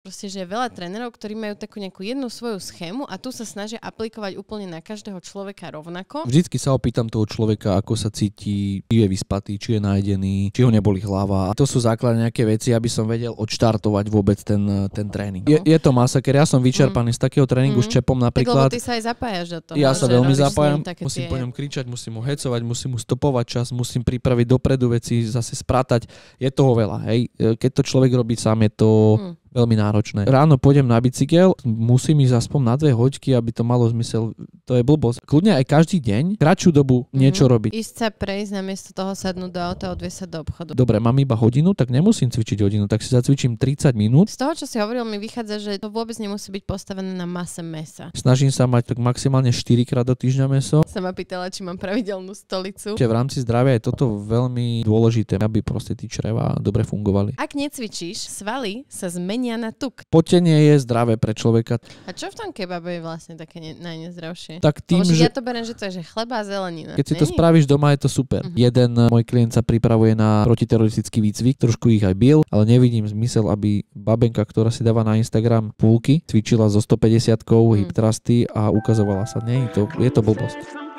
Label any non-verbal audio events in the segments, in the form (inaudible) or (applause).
proste, že je veľa trénerov, ktorí majú takú nejakú jednu svoju schému a tu sa snažia aplikovať úplne na každého človeka rovnako. Vždycky sa opýtam toho človeka, ako sa cíti, či je vyspatý, či je nájdený, či ho neboli hlava. A to sú základné nejaké veci, aby som vedel odštartovať vôbec ten, ten tréning. No. Je, je to masaker, ja som vyčerpaný mm. z takého tréningu mm. s čepom napríklad. Tak, ty sa aj zapájaš do toho. Ja sa veľmi zapájam, musím tie... po ňom kričať, musím mu hecovať, musím mu stopovať čas, musím pripraviť dopredu veci, zase sprátať. Je toho veľa, hej. E, keď to človek robí sám, je to... Mm veľmi náročné. Ráno pôjdem na bicykel, musím ísť aspoň na dve hoďky, aby to malo zmysel. To je blbosť. Kľudne aj každý deň, kratšiu dobu mm-hmm. niečo robiť. Ísť sa prejsť, namiesto toho sadnúť do auta, odviesť sa do obchodu. Dobre, mám iba hodinu, tak nemusím cvičiť hodinu, tak si zacvičím 30 minút. Z toho, čo si hovoril, mi vychádza, že to vôbec nemusí byť postavené na mase mesa. Snažím sa mať tak maximálne 4 krát do týždňa meso. Sa ma pýtala, či mám pravidelnú stolicu. Čiže v rámci zdravia je toto veľmi dôležité, aby proste tie čreva dobre fungovali. Ak necvičíš, svaly sa zmenia menia na tuk. Potenie je zdravé pre človeka. A čo v tom kebabe je vlastne také ne- najnezdravšie? Tak tým, že... Ja to berem, že to je že chleba a zelenina. Keď si Není? to spravíš doma, je to super. Uh-huh. Jeden môj klient sa pripravuje na protiteroristický výcvik, trošku ich aj bil, ale nevidím zmysel, aby babenka, ktorá si dáva na Instagram púlky, cvičila so 150 mm. hip trusty a ukazovala sa. Nie, to, je to blbosť.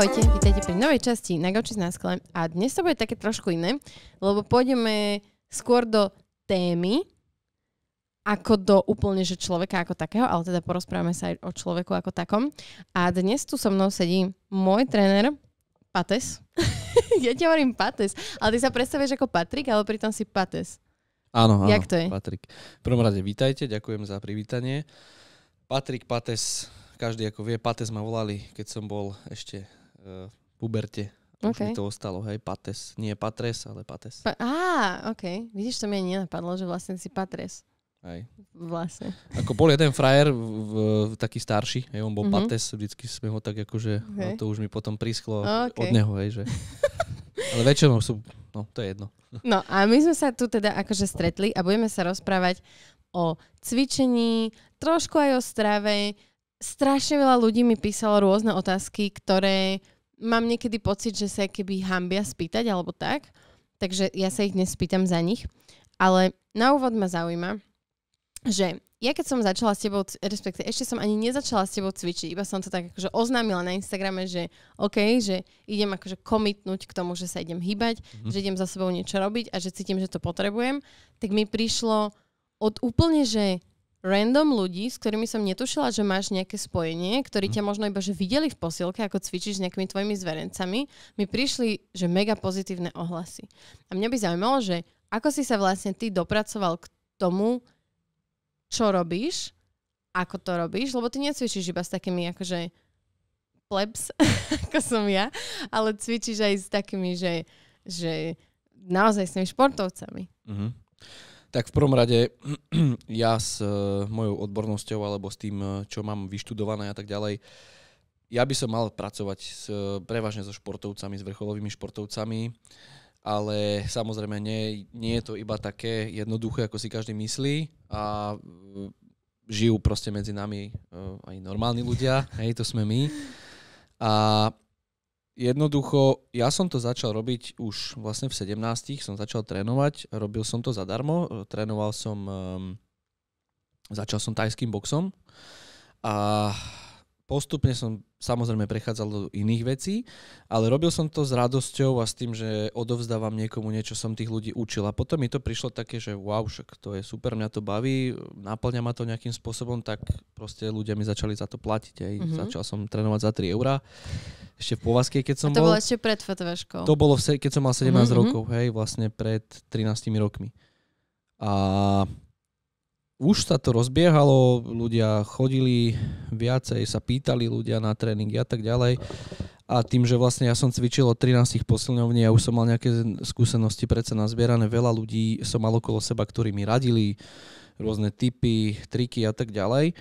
Ahojte, vítajte pri novej časti na Gauči na skle. A dnes to bude také trošku iné, lebo pôjdeme skôr do témy, ako do úplne, že človeka ako takého, ale teda porozprávame sa aj o človeku ako takom. A dnes tu so mnou sedí môj tréner, Pates. (laughs) ja ti hovorím Pates, ale ty sa predstavuješ ako Patrik, ale pritom si Pates. Áno, áno. Jak to je? Patrik. V prvom rade vítajte, ďakujem za privítanie. Patrik Pates, každý ako vie, Pates ma volali, keď som bol ešte puberte. Už okay. mi to ostalo, hej, pates. Nie patres, ale pates. Pa- á, ok. Vidíš, to mi ani nenapadlo, že vlastne si patres. Aj. Vlastne. Ako bol jeden frajer, v, v, taký starší, hej, on bol mm-hmm. pates, vždycky sme ho tak akože, okay. to už mi potom prisklo okay. od neho, hej, že. (laughs) Ale väčšinou sú, no to je jedno. No a my sme sa tu teda akože stretli a budeme sa rozprávať o cvičení, trošku aj o strave, strašne veľa ľudí mi písalo rôzne otázky, ktoré mám niekedy pocit, že sa keby hambia spýtať alebo tak. Takže ja sa ich dnes spýtam za nich. Ale na úvod ma zaujíma, že ja keď som začala s tebou, respektive ešte som ani nezačala s tebou cvičiť, iba som to tak akože oznámila na Instagrame, že OK, že idem akože komitnúť k tomu, že sa idem hýbať, mm-hmm. že idem za sebou niečo robiť a že cítim, že to potrebujem, tak mi prišlo od úplne, že random ľudí, s ktorými som netušila, že máš nejaké spojenie, ktorí mhm. ťa možno iba že videli v posielke, ako cvičíš s nejakými tvojimi zverencami, mi prišli, že mega pozitívne ohlasy. A mňa by zaujímalo, že ako si sa vlastne ty dopracoval k tomu, čo robíš, ako to robíš, lebo ty necvičíš iba s takými akože plebs, (laughs) ako som ja, ale cvičíš aj s takými, že, že naozaj s tými športovcami. Mm-hmm. Tak v prvom rade (clears throat) ja s e, mojou odbornosťou alebo s tým, e, čo mám vyštudované a tak ďalej, ja by som mal pracovať s, e, prevažne so športovcami, s vrcholovými športovcami, ale samozrejme nie, nie je to iba také jednoduché, ako si každý myslí a žijú proste medzi nami aj normálni ľudia, hej, to sme my. A Jednoducho, ja som to začal robiť už vlastne v 17. som začal trénovať, robil som to zadarmo, e, trénoval som, um, začal som tajským boxom a postupne som samozrejme prechádzal do iných vecí, ale robil som to s radosťou a s tým, že odovzdávam niekomu niečo, som tých ľudí učil. A potom mi to prišlo také, že wow, však to je super, mňa to baví, náplňa ma to nejakým spôsobom, tak proste ľudia mi začali za to platiť. Aj. Mm-hmm. Začal som trénovať za 3 eurá ešte v povazke, keď som to bol. to bolo ešte pred fatvaškou. To bolo, se, keď som mal 17 mm-hmm. rokov, hej, vlastne pred 13 rokmi. A už sa to rozbiehalo, ľudia chodili viacej, sa pýtali ľudia na tréningy a tak ďalej. A tým, že vlastne ja som cvičil od 13 posilňovní a už som mal nejaké skúsenosti predsa nazbierané, veľa ľudí som mal okolo seba, ktorí mi radili rôzne typy, triky a tak ďalej.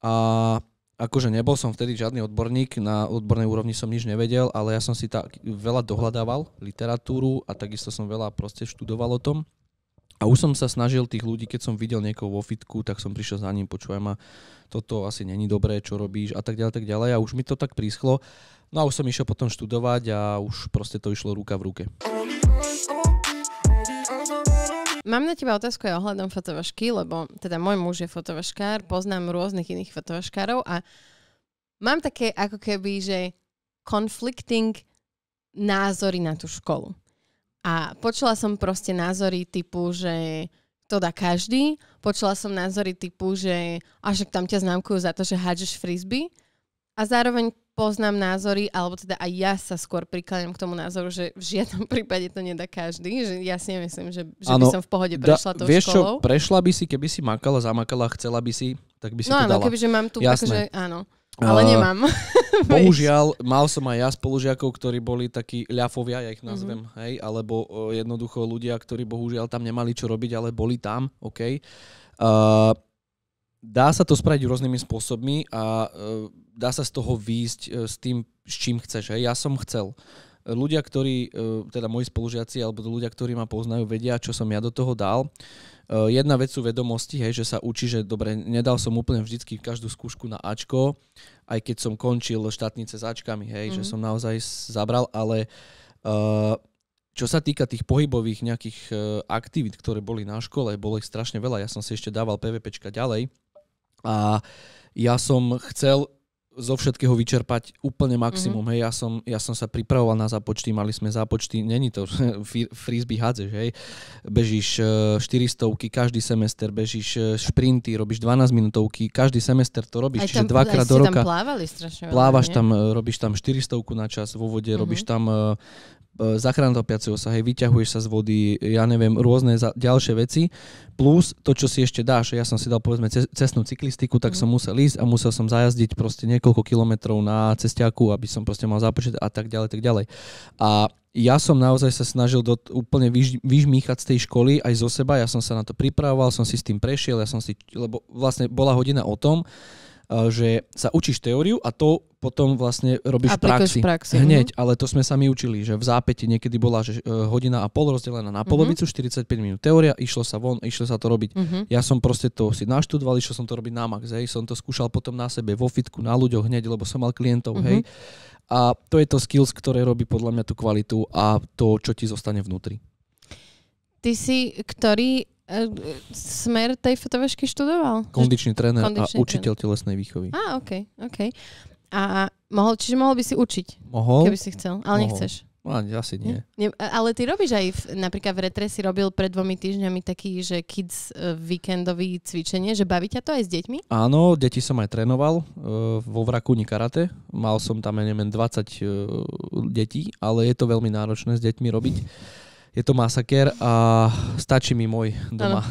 A akože nebol som vtedy žiadny odborník, na odbornej úrovni som nič nevedel, ale ja som si tak veľa dohľadával literatúru a takisto som veľa proste študoval o tom. A už som sa snažil tých ľudí, keď som videl niekoho vo fitku, tak som prišiel za ním, počúvaj ma, toto asi není dobré, čo robíš a tak ďalej, tak ďalej. A už mi to tak príschlo. No a už som išiel potom študovať a už proste to išlo ruka v ruke. Mám na teba otázku aj ohľadom fotovašky, lebo teda môj muž je fotovaškár, poznám rôznych iných fotovaškárov a mám také ako keby, že conflicting názory na tú školu. A počula som proste názory typu, že to dá každý. Počula som názory typu, že až tam ťa známkujú za to, že hádžeš frisby. A zároveň poznám názory, alebo teda aj ja sa skôr prikladám k tomu názoru, že v žiadnom (laughs) prípade to nedá každý, že ja si nemyslím, že, že ano, by som v pohode prešla da, tou vieš školou. Čo, prešla by si, keby si makala, zamakala, chcela by si, tak by si no to áno, dala. kebyže mám tu, Jasné. akože áno. Ale uh, nemám. (laughs) Bohužiaľ, mal som aj ja spolužiakov, ktorí boli takí ľafovia, ja ich nazvem, mm-hmm. hej, alebo uh, jednoducho ľudia, ktorí bohužiaľ tam nemali čo robiť, ale boli tam, OK. Uh, dá sa to spraviť rôznymi spôsobmi a e, dá sa z toho výjsť e, s tým, s čím chceš. Hej. Ja som chcel. Ľudia, ktorí, e, teda moji spolužiaci alebo ľudia, ktorí ma poznajú, vedia, čo som ja do toho dal. Jedna vec sú vedomosti, hej, že sa učí, že dobre, nedal som úplne vždycky každú skúšku na Ačko, aj keď som končil štátnice s Ačkami, hej, mm-hmm. že mhm. som naozaj zabral, ale čo sa týka tých pohybových nejakých aktivít, ktoré boli na škole, bolo ich strašne veľa, ja som si ešte dával PVPčka ďalej, a ja som chcel zo všetkého vyčerpať úplne maximum. Mm-hmm. Hej, ja som, ja som sa pripravoval na zápočty, mali sme zápočty, není to (laughs) frisbee hádzeš, hej. Bežíš 400 e, každý semester, bežíš e, šprinty, robíš 12 minútovky, každý semester to robíš, aj tam, čiže dvakrát do roka. Tam plávali strašne. Plávaš ne? tam, e, robíš tam 400 na čas vo vode, mm-hmm. robíš tam uh, E, záchrana topiaceho sa, hej, vyťahuješ sa z vody, ja neviem, rôzne za, ďalšie veci, plus to, čo si ešte dáš. Ja som si dal povedzme cestnú cyklistiku, tak mm. som mhm. musel ísť a musel som zajazdiť proste niekoľko kilometrov na cestiaku, aby som proste mal započet a tak ďalej, tak ďalej. A ja som naozaj sa snažil do, úplne vyž, vyžmýchať z tej školy aj zo seba, ja som sa na to pripravoval, som si s tým prešiel, ja som si, lebo vlastne bola hodina o tom, Eh, že sa učíš teóriu a to potom vlastne robíš praxi. praxi. Mhm. Hneď, ale to sme sa my učili, že v zápäti niekedy bola že eh, hodina a pol rozdelená na mhm. polovicu, mm-hmm. 45 minút teória, išlo sa von, išlo sa to robiť. Mm-hmm. Ja som proste to si naštudoval, išlo som to robiť na max, hej, som to skúšal potom na sebe, vo fitku, na ľuďoch hneď, lebo som mal klientov, mm-hmm. hej. Mhm. A to je to skills, ktoré robí podľa mňa tú kvalitu a to, čo ti zostane vnútri. Ty si ktorý E, smer tej fotovašky študoval? Kondičný tréner Kondičný a učiteľ tréner. telesnej výchovy. Á, OK, OK. A mohol, čiže mohol by si učiť? Mohol. Keby si chcel, ale mohol. nechceš. No, asi nie. Ne, Ale ty robíš aj, v, napríklad v retre si robil pred dvomi týždňami taký, že kids e, víkendový cvičenie, že baví ťa to aj s deťmi? Áno, deti som aj trénoval uh, vo Vrakuni karate. Mal som tam, ja neviem, 20 uh, detí, ale je to veľmi náročné s deťmi robiť je to masaker a stačí mi môj doma. (laughs)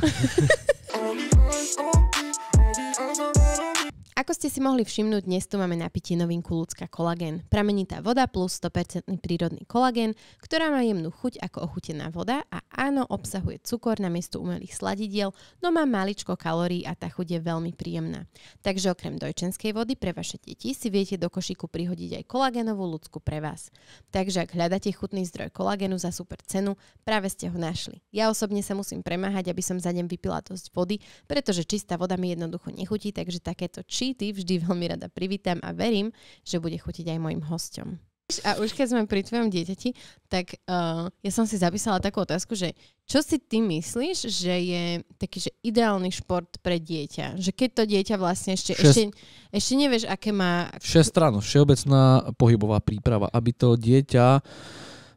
ste si mohli všimnúť, dnes tu máme napitie novinku ľudská kolagén. Pramenitá voda plus 100% prírodný kolagén, ktorá má jemnú chuť ako ochutená voda a áno, obsahuje cukor na miesto umelých sladidiel, no má maličko kalórií a tá chuť je veľmi príjemná. Takže okrem dojčenskej vody pre vaše deti si viete do košíku prihodiť aj kolagénovú ľudskú pre vás. Takže ak hľadáte chutný zdroj kolagénu za super cenu, práve ste ho našli. Ja osobne sa musím premáhať, aby som za deň vypila dosť vody, pretože čistá voda mi jednoducho nechutí, takže takéto cheaty vždy, veľmi rada privítam a verím, že bude chutiť aj mojim hostom. A už keď sme pri tvojom dieťati, tak uh, ja som si zapísala takú otázku, že čo si ty myslíš, že je taký že ideálny šport pre dieťa? Že keď to dieťa vlastne ešte, Šest... ešte, ešte nevieš, aké má... Všestranno, všeobecná pohybová príprava, aby to dieťa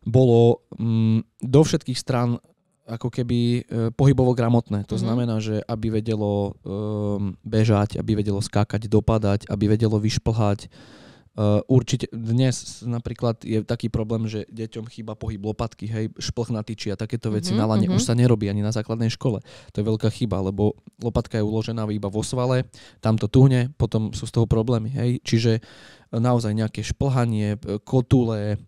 bolo mm, do všetkých strán ako keby e, pohybovo gramotné. To mm-hmm. znamená, že aby vedelo e, bežať, aby vedelo skákať, dopadať, aby vedelo vyšplhať, Eh, určite dnes napríklad je taký problém, že deťom chýba pohyb lopatky, hej, šplchnatýči a takéto veci mm-hmm, na lane mm-hmm. už sa nerobí ani na základnej škole. To je veľká chyba, lebo lopatka je uložená iba vo svale, tam to tuhne, potom sú z toho problémy, hej. Čiže eh, naozaj nejaké šplhanie, eh, kotule,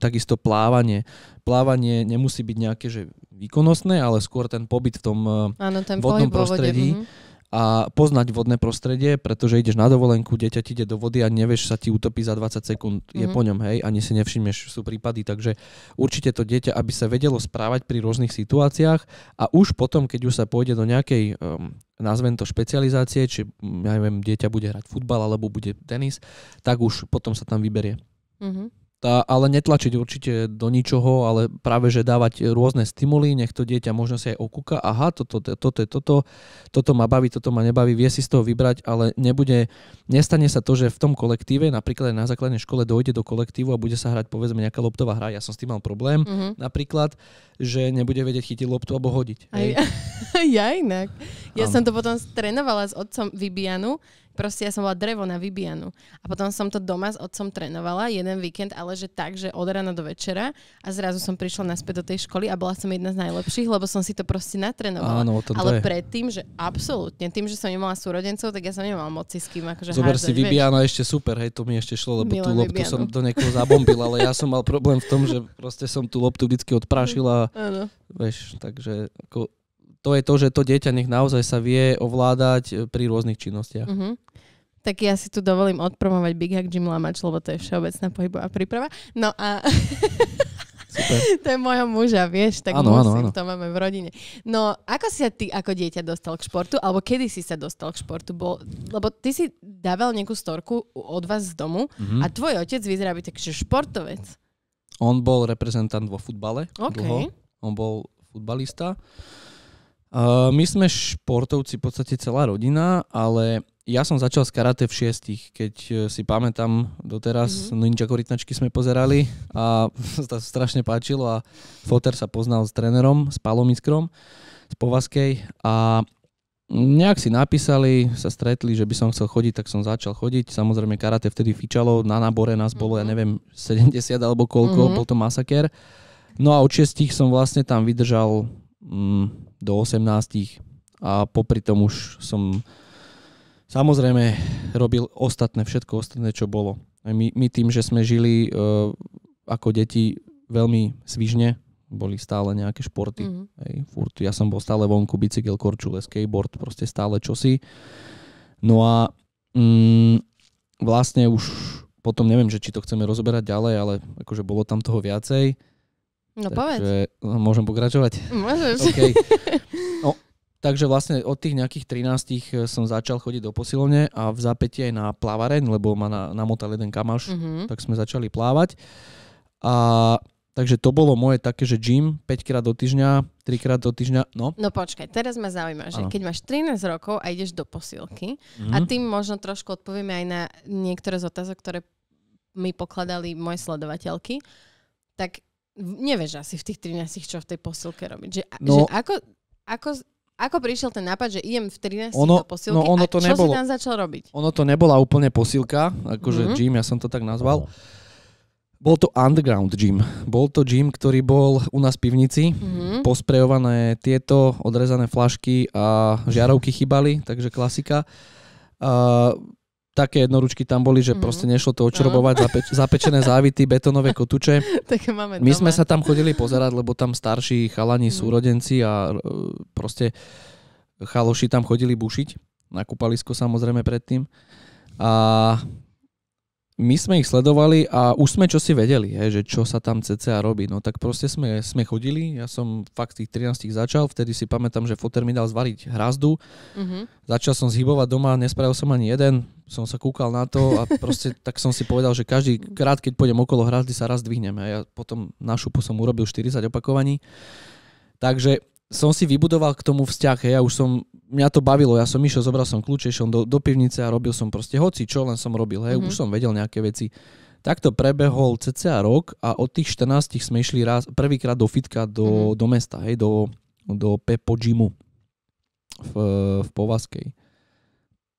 takisto plávanie. Plávanie nemusí byť nejaké že výkonnostné, ale skôr ten pobyt v tom Áno, ten vodnom prostredí. Vo vode. Mm-hmm a poznať vodné prostredie, pretože ideš na dovolenku, dieťa ti ide do vody a nevieš, sa ti utopí za 20 sekúnd, mm-hmm. je mhm. po ňom, hej, ani si nevšimneš, sú prípady, takže určite to dieťa, aby sa vedelo správať pri rôznych situáciách a už potom, keď už sa pôjde do nejakej um, nazvem to špecializácie, či mm, ja neviem, dieťa bude hrať futbal alebo bude tenis, tak už potom sa tam vyberie. Mm-hmm tá, ale netlačiť určite do ničoho, ale práve, že dávať rôzne stimuly, nech to dieťa možno si aj okúka, aha, toto, toto toto, toto, toto ma baví, toto ma nebaví, vie si z toho vybrať, ale nebude, nestane sa to, že v tom kolektíve, napríklad aj na základnej škole dojde do kolektívu a bude sa hrať povedzme nejaká loptová hra, ja som s tým mal problém, mm-hmm. napríklad, že nebude vedieť chytiť loptu alebo hodiť. Aj, (laughs) ja inak. Ja ano. som to potom trénovala s otcom Vibianu Proste ja som bola drevo na vybijanú. A potom som to doma s otcom trénovala jeden víkend, ale že tak, že od rana do večera a zrazu som prišla naspäť do tej školy a bola som jedna z najlepších, lebo som si to proste natrénovala. Áno, to ale je. predtým, že absolútne, tým, že som nemala súrodencov, tak ja som nemala moc s kým. Akože Zober si vybijano ešte super, hej, to mi ešte šlo, lebo Milan tú loptu som do niekoho zabombil, ale ja som mal problém v tom, že proste som tú loptu vždycky odprášila. Mm, áno. Vieš, takže ako to je to, že to dieťa nech naozaj sa vie ovládať pri rôznych činnostiach. Uh-huh tak ja si tu dovolím odpromovať Big Hack Gym Lamač, lebo to je všeobecná pohybová príprava. No a... (laughs) Super. to je môjho muža, vieš, tak ano, musím, ano, ano. to máme v rodine. No, ako si sa ty ako dieťa dostal k športu, alebo kedy si sa dostal k športu? Bol, lebo ty si dával nejakú storku od vás z domu mm-hmm. a tvoj otec vyzerá byť takže športovec. On bol reprezentant vo futbale okay. dlho. On bol futbalista. Uh, my sme športovci v podstate celá rodina, ale ja som začal z karate v šiestich, keď e, si pamätám doteraz, mm-hmm. ninja koritnačky sme pozerali a to (laughs) strašne páčilo a Foter sa poznal s trénerom, s Palom Iskrom, z Povaskej a nejak si napísali, sa stretli, že by som chcel chodiť, tak som začal chodiť. Samozrejme karate vtedy fičalo, na nábore nás bolo, mm-hmm. ja mhm. neviem, 70 alebo koľko, mm-hmm. bol to masaker. No a od 6 som vlastne tam vydržal mm, do 18 a popri tom už som Samozrejme, robil ostatné, všetko ostatné, čo bolo. my, my tým, že sme žili uh, ako deti veľmi svižne, boli stále nejaké športy. Mm-hmm. Hej, furt, ja som bol stále vonku, bicykel, korčule, skateboard, proste stále čosi. No a mm, vlastne už potom neviem, že či to chceme rozoberať ďalej, ale akože bolo tam toho viacej. No Takže, povedz. Môžem pokračovať? Môžeš. Okay. (laughs) No, Takže vlastne od tých nejakých 13 eh, som začal chodiť do posilovne a v zápäti aj na plávareň, lebo ma na, namotal jeden kamaš, mm-hmm. tak sme začali plávať. A Takže to bolo moje také, že gym 5 krát do týždňa, 3 krát do týždňa, no. No počkaj, teraz ma zaujíma, že ano. keď máš 13 rokov a ideš do posilky mm-hmm. a mhm. tým možno trošku odpovieme aj na niektoré z otázok, ktoré mi pokladali moje sledovateľky, tak nevieš asi v tých 13, čo v tej posilke robiť. Že, no. že ako, ako ako prišiel ten nápad, že idem v 13 ono, do posilky no ono to čo nebolo, si tam začal robiť? Ono to nebola úplne posilka, akože mm-hmm. gym, ja som to tak nazval. No. Bol to underground gym. Bol to gym, ktorý bol u nás v pivnici. Mm-hmm. Posprejované tieto odrezané flašky a žiarovky chýbali, takže klasika. Uh, také jednoručky tam boli, že mm. proste nešlo to očrobovať, no. zapeč- (laughs) zapečené závity, betonové kotuče. tak máme My doma. sme sa tam chodili pozerať, lebo tam starší chalani mm. súrodenci a e, proste chaloši tam chodili bušiť, na kúpalisko samozrejme predtým. A my sme ich sledovali a už sme čo si vedeli, hej, že čo sa tam CCA robí. No tak proste sme, sme chodili, ja som fakt tých 13 začal, vtedy si pamätám, že foter mi dal zvariť hrazdu, mm-hmm. začal som zhybovať doma, nespravil som ani jeden, som sa kúkal na to a proste (laughs) tak som si povedal, že každý krát, keď pôjdem okolo hrazdy, sa raz dvihnem. A Ja potom našu šupu som urobil 40 opakovaní. Takže som si vybudoval k tomu vzťah, hej, ja už som, mňa to bavilo, ja som išiel, zobral som kľúče, išiel do, do pivnice a robil som proste hoci, čo len som robil, hej, mm-hmm. už mhm. som vedel nejaké veci. Takto prebehol cca rok a od tých 14 sme išli raz, prvýkrát do fitka, do, mm-hmm. do mesta, hej, do, do Pepo Gymu v, v Povazkej.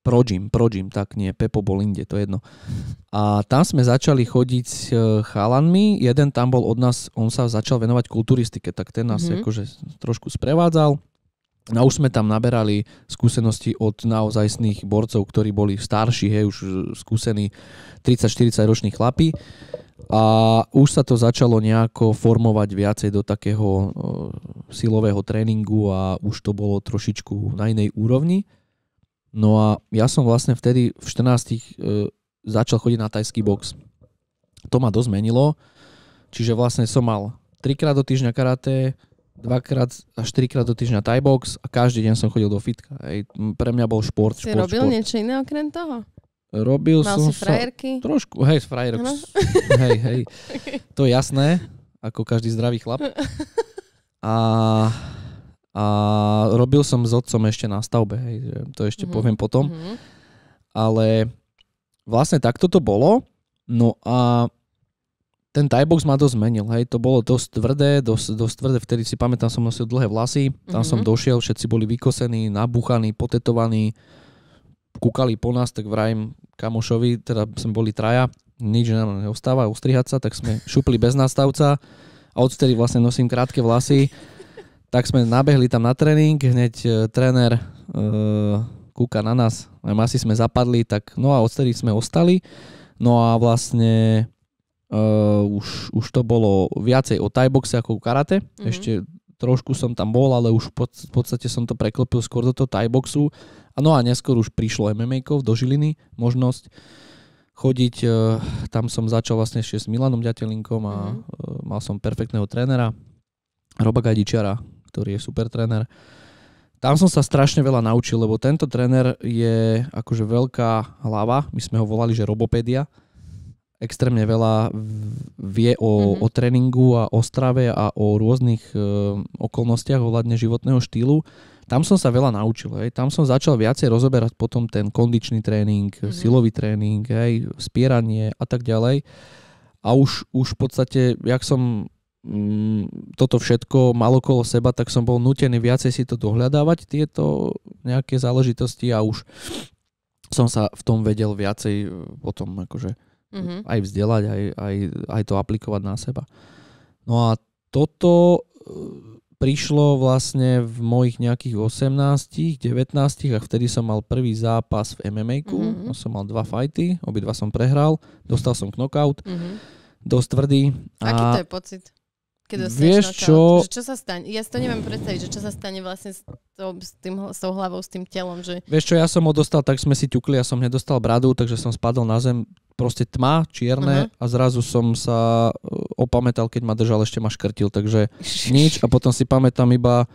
Projim, Projim, tak nie, Pepo bol inde, to je jedno. A tam sme začali chodiť s eh, chalanmi, jeden tam bol od nás, on sa začal venovať kulturistike, tak ten nás mm-hmm. akože trošku sprevádzal. No a už sme tam naberali skúsenosti od naozajstných borcov, ktorí boli starší, hej, už skúsení 30-40 roční chlapí. A už sa to začalo nejako formovať viacej do takého eh, silového tréningu a už to bolo trošičku na inej úrovni. No a ja som vlastne vtedy v 14 Uh, e, začal chodiť na tajský box. To ma dosť menilo, čiže vlastne som mal trikrát do týždňa karate, dvakrát až trikrát do týždňa Thai box a každý deň som chodil do fitka. Ej, pre mňa bol šport, si robil šport. niečo iné okrem toho? Robil Mal som... si frajerky? Sa, trošku, hej, frajerok. No. Hej, hej. (laughs) To je jasné, ako každý zdravý chlap. (laughs) A a robil som s otcom ešte na stavbe, hej, to ešte mm-hmm. poviem potom. Mm-hmm. Ale vlastne takto to bolo. No a ten box ma dosť zmenil, hej, to bolo dosť tvrdé, dosť, dosť tvrdé, vtedy si pamätám, som nosil dlhé vlasy, tam mm-hmm. som mhm. došiel, všetci boli vykosení, nabúchaní, potetovaní, kúkali po nás, tak vrajím kamošovi, teda sme boli traja, nič nám neostáva, ustrihať sa, tak sme šupli bez nástavca a odtedy vlastne nosím krátke vlasy tak sme nabehli tam na tréning, hneď e, tréner e, kúka na nás, asi sme zapadli, tak no a odtedy sme ostali. No a vlastne e, už, už to bolo viacej o tajboxe ako o karate. Mm-hmm. Ešte trošku som tam bol, ale už pod, v podstate som to preklopil skôr do toho tajboxu. A no a neskôr už prišlo mma do Žiliny, možnosť chodiť. E, tam som začal vlastne ešte s Milanom Ďatelinkom a mm-hmm. e, mal som perfektného trénera, Roba Gajdičiara, ktorý je super tréner. Tam som sa strašne veľa naučil, lebo tento tréner je akože veľká hlava. My sme ho volali, že robopédia. Extrémne veľa vie o, mm-hmm. o tréningu a o strave a o rôznych e, okolnostiach ohľadne životného štýlu. Tam som sa veľa naučil. Hej. Tam som začal viacej rozoberať potom ten kondičný tréning, mm-hmm. silový tréning, hej, spieranie a tak ďalej. A už, už v podstate, jak som Mm, toto všetko mal okolo seba, tak som bol nutený viacej si to dohľadávať, tieto nejaké záležitosti a už som sa v tom vedel viacej e, o tom akože mm-hmm. aj vzdelať, aj, aj, aj to aplikovať na seba. No a toto e, prišlo vlastne v mojich nejakých 18, 19 a vtedy som mal prvý zápas v MMA. Mm-hmm. Som mal dva fajty, obidva som prehral, dostal som knockout, mm-hmm. dosť tvrdý. A Aký to je pocit? Keď vieš čo... Že čo sa stane? Ja si to neviem predstaviť, že čo sa stane vlastne s, to, s, tým, s tou hlavou, s tým telom. Že... Vieš čo, ja som ho dostal, tak sme si ťukli, ja som nedostal bradu, takže som spadol na zem. Proste tma, čierne uh-huh. a zrazu som sa e, opamätal, keď ma držal, ešte ma škrtil, takže nič. A potom si pamätám iba,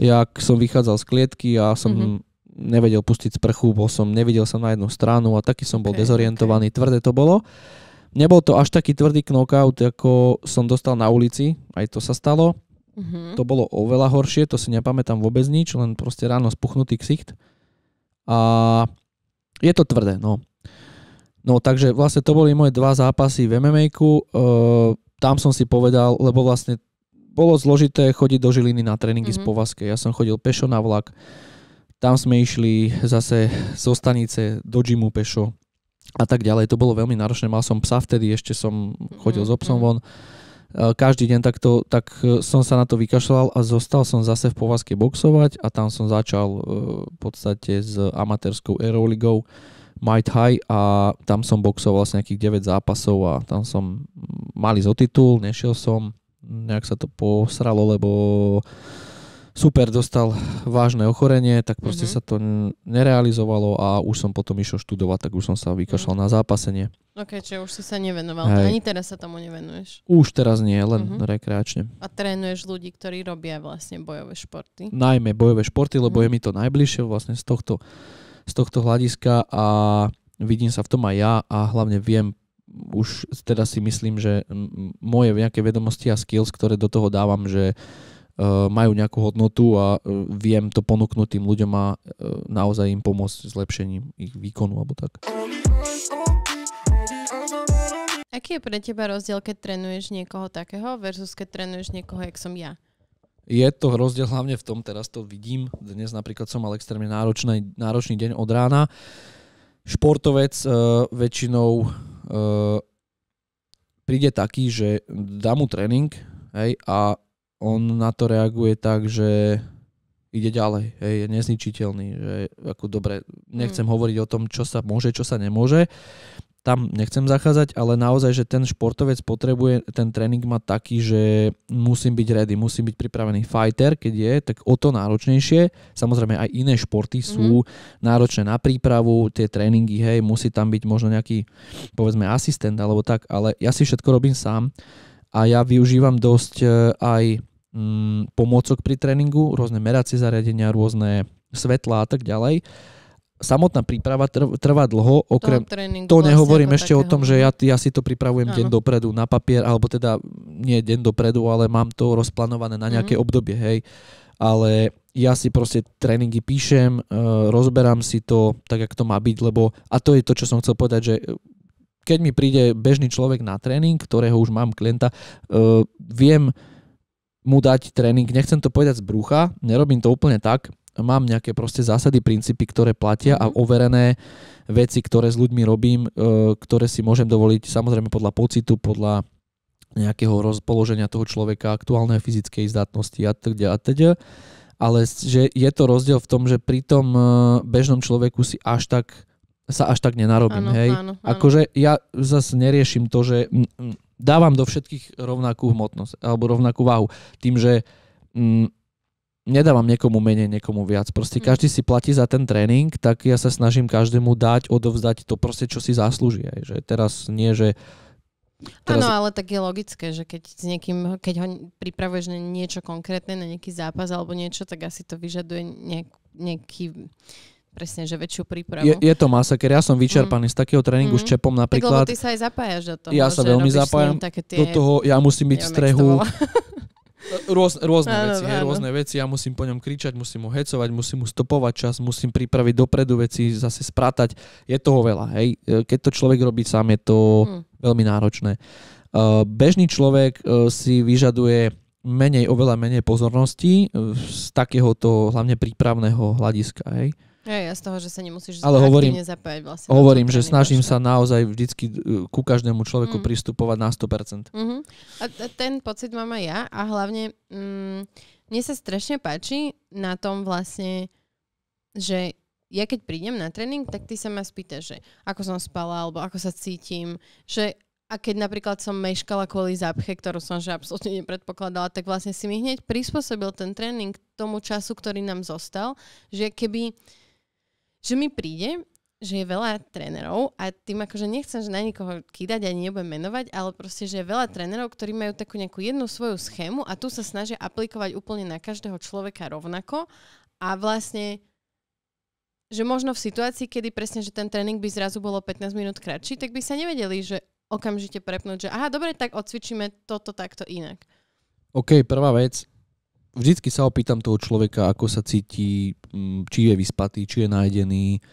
jak som vychádzal z klietky a som uh-huh. nevedel pustiť sprchu, bol som, nevidel som na jednu stranu a taký som bol okay, dezorientovaný, okay. tvrdé to bolo. Nebol to až taký tvrdý knockout, ako som dostal na ulici, aj to sa stalo. Mm-hmm. To bolo oveľa horšie, to si nepamätám vôbec nič, len proste ráno spuchnutý ksicht. A je to tvrdé, no. No takže vlastne to boli moje dva zápasy v mma e, tam som si povedal, lebo vlastne bolo zložité chodiť do Žiliny na tréningy mm-hmm. z mhm. Povazke. Ja som chodil pešo na vlak. Tam sme išli zase zo stanice do džimu pešo a tak ďalej. To bolo veľmi náročné. Mal som psa vtedy, ešte som chodil mm-hmm. s so psom von. Každý deň takto, tak e, som sa na to vykašľal a zostal som zase v povazke boxovať a tam som začal e, v podstate s amatérskou aeroligou Might High a tam som boxoval vlastne nejakých 9 zápasov a tam som mali zo titul, nešiel som, nejak sa to posralo, lebo super, dostal vážne ochorenie, tak proste mm-hmm. sa to nerealizovalo a už som potom išiel študovať, tak už som sa vykašľal mm-hmm. na zápasenie. Ok, čiže už si sa nevenoval. Hej. Ani teraz sa tomu nevenuješ. Už teraz nie, len mm-hmm. rekreačne. A trénuješ ľudí, ktorí robia vlastne bojové športy? Najmä bojové športy, lebo mm-hmm. je mhm. mi to najbližšie vlastne z tohto, z tohto hľadiska a vidím sa v tom aj ja a hlavne viem už teda si myslím, že moje nejaké vedomosti a skills, ktoré do toho dávam, že uh, Eh, majú nejakú hodnotu a eh, viem to ponúknuť tým ľuďom a eh, naozaj im pomôcť zlepšením ich výkonu alebo tak. Aký je pre teba rozdiel, keď trénuješ niekoho takého versus keď trénuješ niekoho, jak som ja? Je to rozdiel hlavne v tom, teraz to vidím, dnes napríklad som mal extrémne náročný, náročný deň od rána. Športovec uh, väčšinou uh, príde taký, že dá mu tréning hej, a on na to reaguje tak, že ide ďalej, hej, je nezničiteľný, že ako dobre, nechcem mm. hovoriť o tom, čo sa môže, čo sa nemôže, tam nechcem zachádzať, ale naozaj, že ten športovec potrebuje, ten tréning má taký, že musím byť ready, musím byť pripravený. Fighter, keď je, tak o to náročnejšie. Samozrejme aj iné športy sú mm-hmm. náročné na prípravu, tie tréningy, hej, musí tam byť možno nejaký, povedzme, asistent alebo tak, ale ja si všetko robím sám a ja využívam dosť e, aj mm, pomôcok pri tréningu, rôzne meracie zariadenia, rôzne svetlá a tak ďalej. Samotná príprava trvá dlho, okrem to, to vlastne nehovorím vlastne ešte takého. o tom, že no. ja, ja si to pripravujem ano. deň dopredu na papier, alebo teda nie deň dopredu, ale mám to rozplánované na nejaké mm. obdobie, hej. Ale ja si proste tréningy píšem, e, rozberám si to tak, ako to má byť, lebo a to je to, čo som chcel povedať, že keď mi príde bežný človek na tréning, ktorého už mám klienta, uh, viem mu dať tréning, nechcem to povedať z brucha, nerobím to úplne tak, mám nejaké proste zásady, princípy, ktoré platia a mhm. overené veci, ktoré s ľuďmi robím, eh, ktoré si môžem dovoliť samozrejme podľa pocitu, podľa nejakého rozpoloženia toho človeka, aktuálnej fyzickej zdatnosti a tak. a teda. Ale že je to rozdiel v tom, že pri tom eh, bežnom človeku si až tak sa až tak nenarobím, áno, hej. Áno, áno. Akože ja zase neriešim to, že dávam do všetkých rovnakú hmotnosť alebo rovnakú váhu. Tým, že m, nedávam niekomu menej, niekomu viac. Proste mm. každý si platí za ten tréning, tak ja sa snažím každému dať, odovzdať to proste, čo si zaslúži. Hej. Že teraz nie, že Teraz... Áno, ale tak je logické, že keď s niekým, keď ho pripravuješ na niečo konkrétne, na nejaký zápas alebo niečo, tak asi to vyžaduje nejak, nejaký presne, že väčšiu prípravu. Je, je to masaker. Ja som vyčerpaný mm. z takého tréningu mm. s mhm. čepom napríklad. Tak, lebo ty sa aj zapájaš do toho. Ja sa veľmi zapájam tie... do toho. Ja musím byť v strehu. (laughs) Rôz, rôzne áno, veci, áno. Hej, rôzne veci. Ja musím po ňom kričať, musím mu hecovať, musím mu stopovať čas, musím pripraviť dopredu veci, zase sprátať, Je toho veľa. Hej. E, keď to človek robí sám, je to hmm. veľmi náročné. E, bežný človek e, si vyžaduje menej, oveľa menej pozornosti z takéhoto hlavne prípravného hľadiska. Hej. Aj ja z toho, že sa nemusíš Ale hovorím, zapájať vlastne. Hovorím, že snažím sa naozaj vždycky e, ku každému človeku mm. pristupovať na 100%. Mm-hmm. A ten pocit mám aj ja a hlavne mm, mne sa strašne páči na tom vlastne, že ja keď prídem na tréning, tak ty sa ma spýtaš, že ako som spala alebo ako sa cítim, že a keď napríklad som meškala kvôli zápche, ktorú som že absolútne nepredpokladala, tak vlastne si mi hneď prispôsobil ten tréning tomu času, ktorý nám zostal, že keby že mi príde, že je veľa trénerov a tým akože nechcem, že na nikoho kýdať ani nebudem menovať, ale proste, že je veľa trénerov, ktorí majú takú nejakú jednu svoju schému a tu sa snažia aplikovať úplne na každého človeka rovnako a vlastne že možno v situácii, kedy presne, že ten tréning by zrazu bolo 15 minút kratší, tak by sa nevedeli, že okamžite prepnúť, že aha, dobre, tak odcvičíme toto takto inak. OK, prvá vec, vždycky sa opýtam toho človeka, ako sa cíti, mm, či je vyspatý, či je nájdený,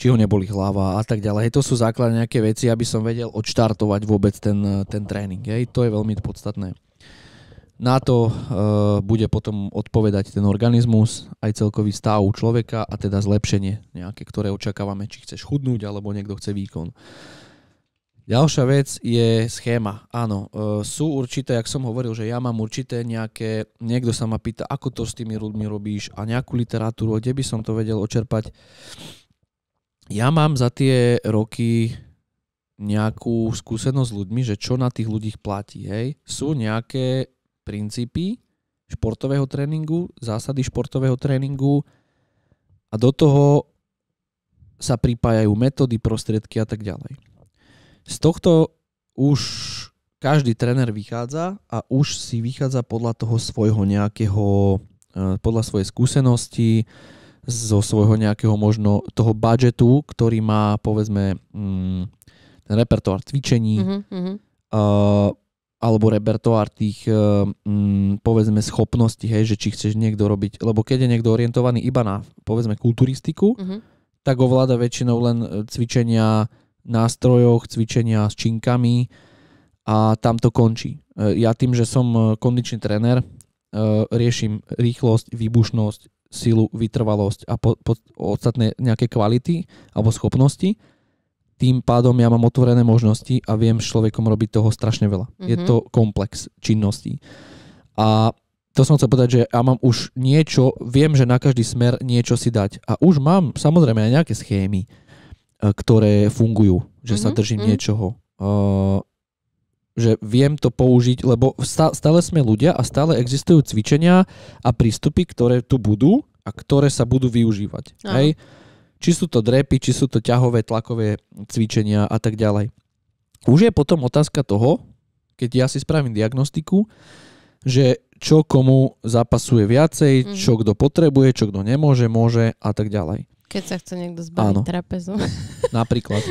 či ho neboli hlava a tak ďalej. To sú základné nejaké veci, aby som vedel odštartovať vôbec ten, ten tréning. Hej. To je veľmi podstatné. Na to uh, bude potom odpovedať ten organizmus, aj celkový stav človeka a teda zlepšenie nejaké, ktoré očakávame, či chceš chudnúť alebo niekto chce výkon. Ďalšia vec je schéma. Áno, e, sú určité, jak som hovoril, že ja mám určité nejaké, niekto sa ma pýta, ako to s tými ľuďmi robíš a nejakú literatúru, kde by som to vedel očerpať. Ja mám za tie roky nejakú skúsenosť s ľuďmi, že čo na tých ľudí platí. Hej? Sú nejaké princípy športového tréningu, zásady športového tréningu a do toho sa pripájajú metódy, prostriedky a tak ďalej z tohto už každý tréner vychádza a už si vychádza podľa toho svojho nejakého, e, podľa svojej skúsenosti, zo svojho nejakého možno toho budžetu, ktorý má povedzme mm, ten repertoár cvičení mm-hmm. alebo repertoár tých e, mm, povedzme schopností, hej, že či chceš niekto robiť, lebo keď je niekto orientovaný iba na povedzme kulturistiku, mm-hmm. tak ovláda väčšinou len cvičenia nástrojoch, cvičenia s činkami a tam to končí. E, ja tým, že som e, kondičný tréner, e, riešim rýchlosť, výbušnosť, silu, vytrvalosť a po, po, ostatné nejaké kvality alebo schopnosti. Tým pádom ja mám otvorené možnosti a viem s človekom robiť toho strašne veľa. Mm-hmm. Je mhm. to komplex činností. A to som chcel povedať, že ja mám už niečo, viem, že na každý smer niečo si dať. A už mám samozrejme aj nejaké schémy ktoré fungujú, že mm-hmm. sa mhm, držím mm-hmm. niečoho. Uh, že viem to použiť, lebo stále sme ľudia a stále existujú cvičenia a prístupy, ktoré tu budú a ktoré sa budú využívať. Hej? Či sú to drepy, či sú to ťahové, tlakové cvičenia a tak ďalej. Už je potom otázka toho, keď ja si spravím diagnostiku, že čo komu zapasuje viacej, mm-hmm. čo kto potrebuje, čo kto nemôže, môže a tak ďalej. Keď sa chce niekto zbaviť Áno. trapezu. (laughs) Napríklad.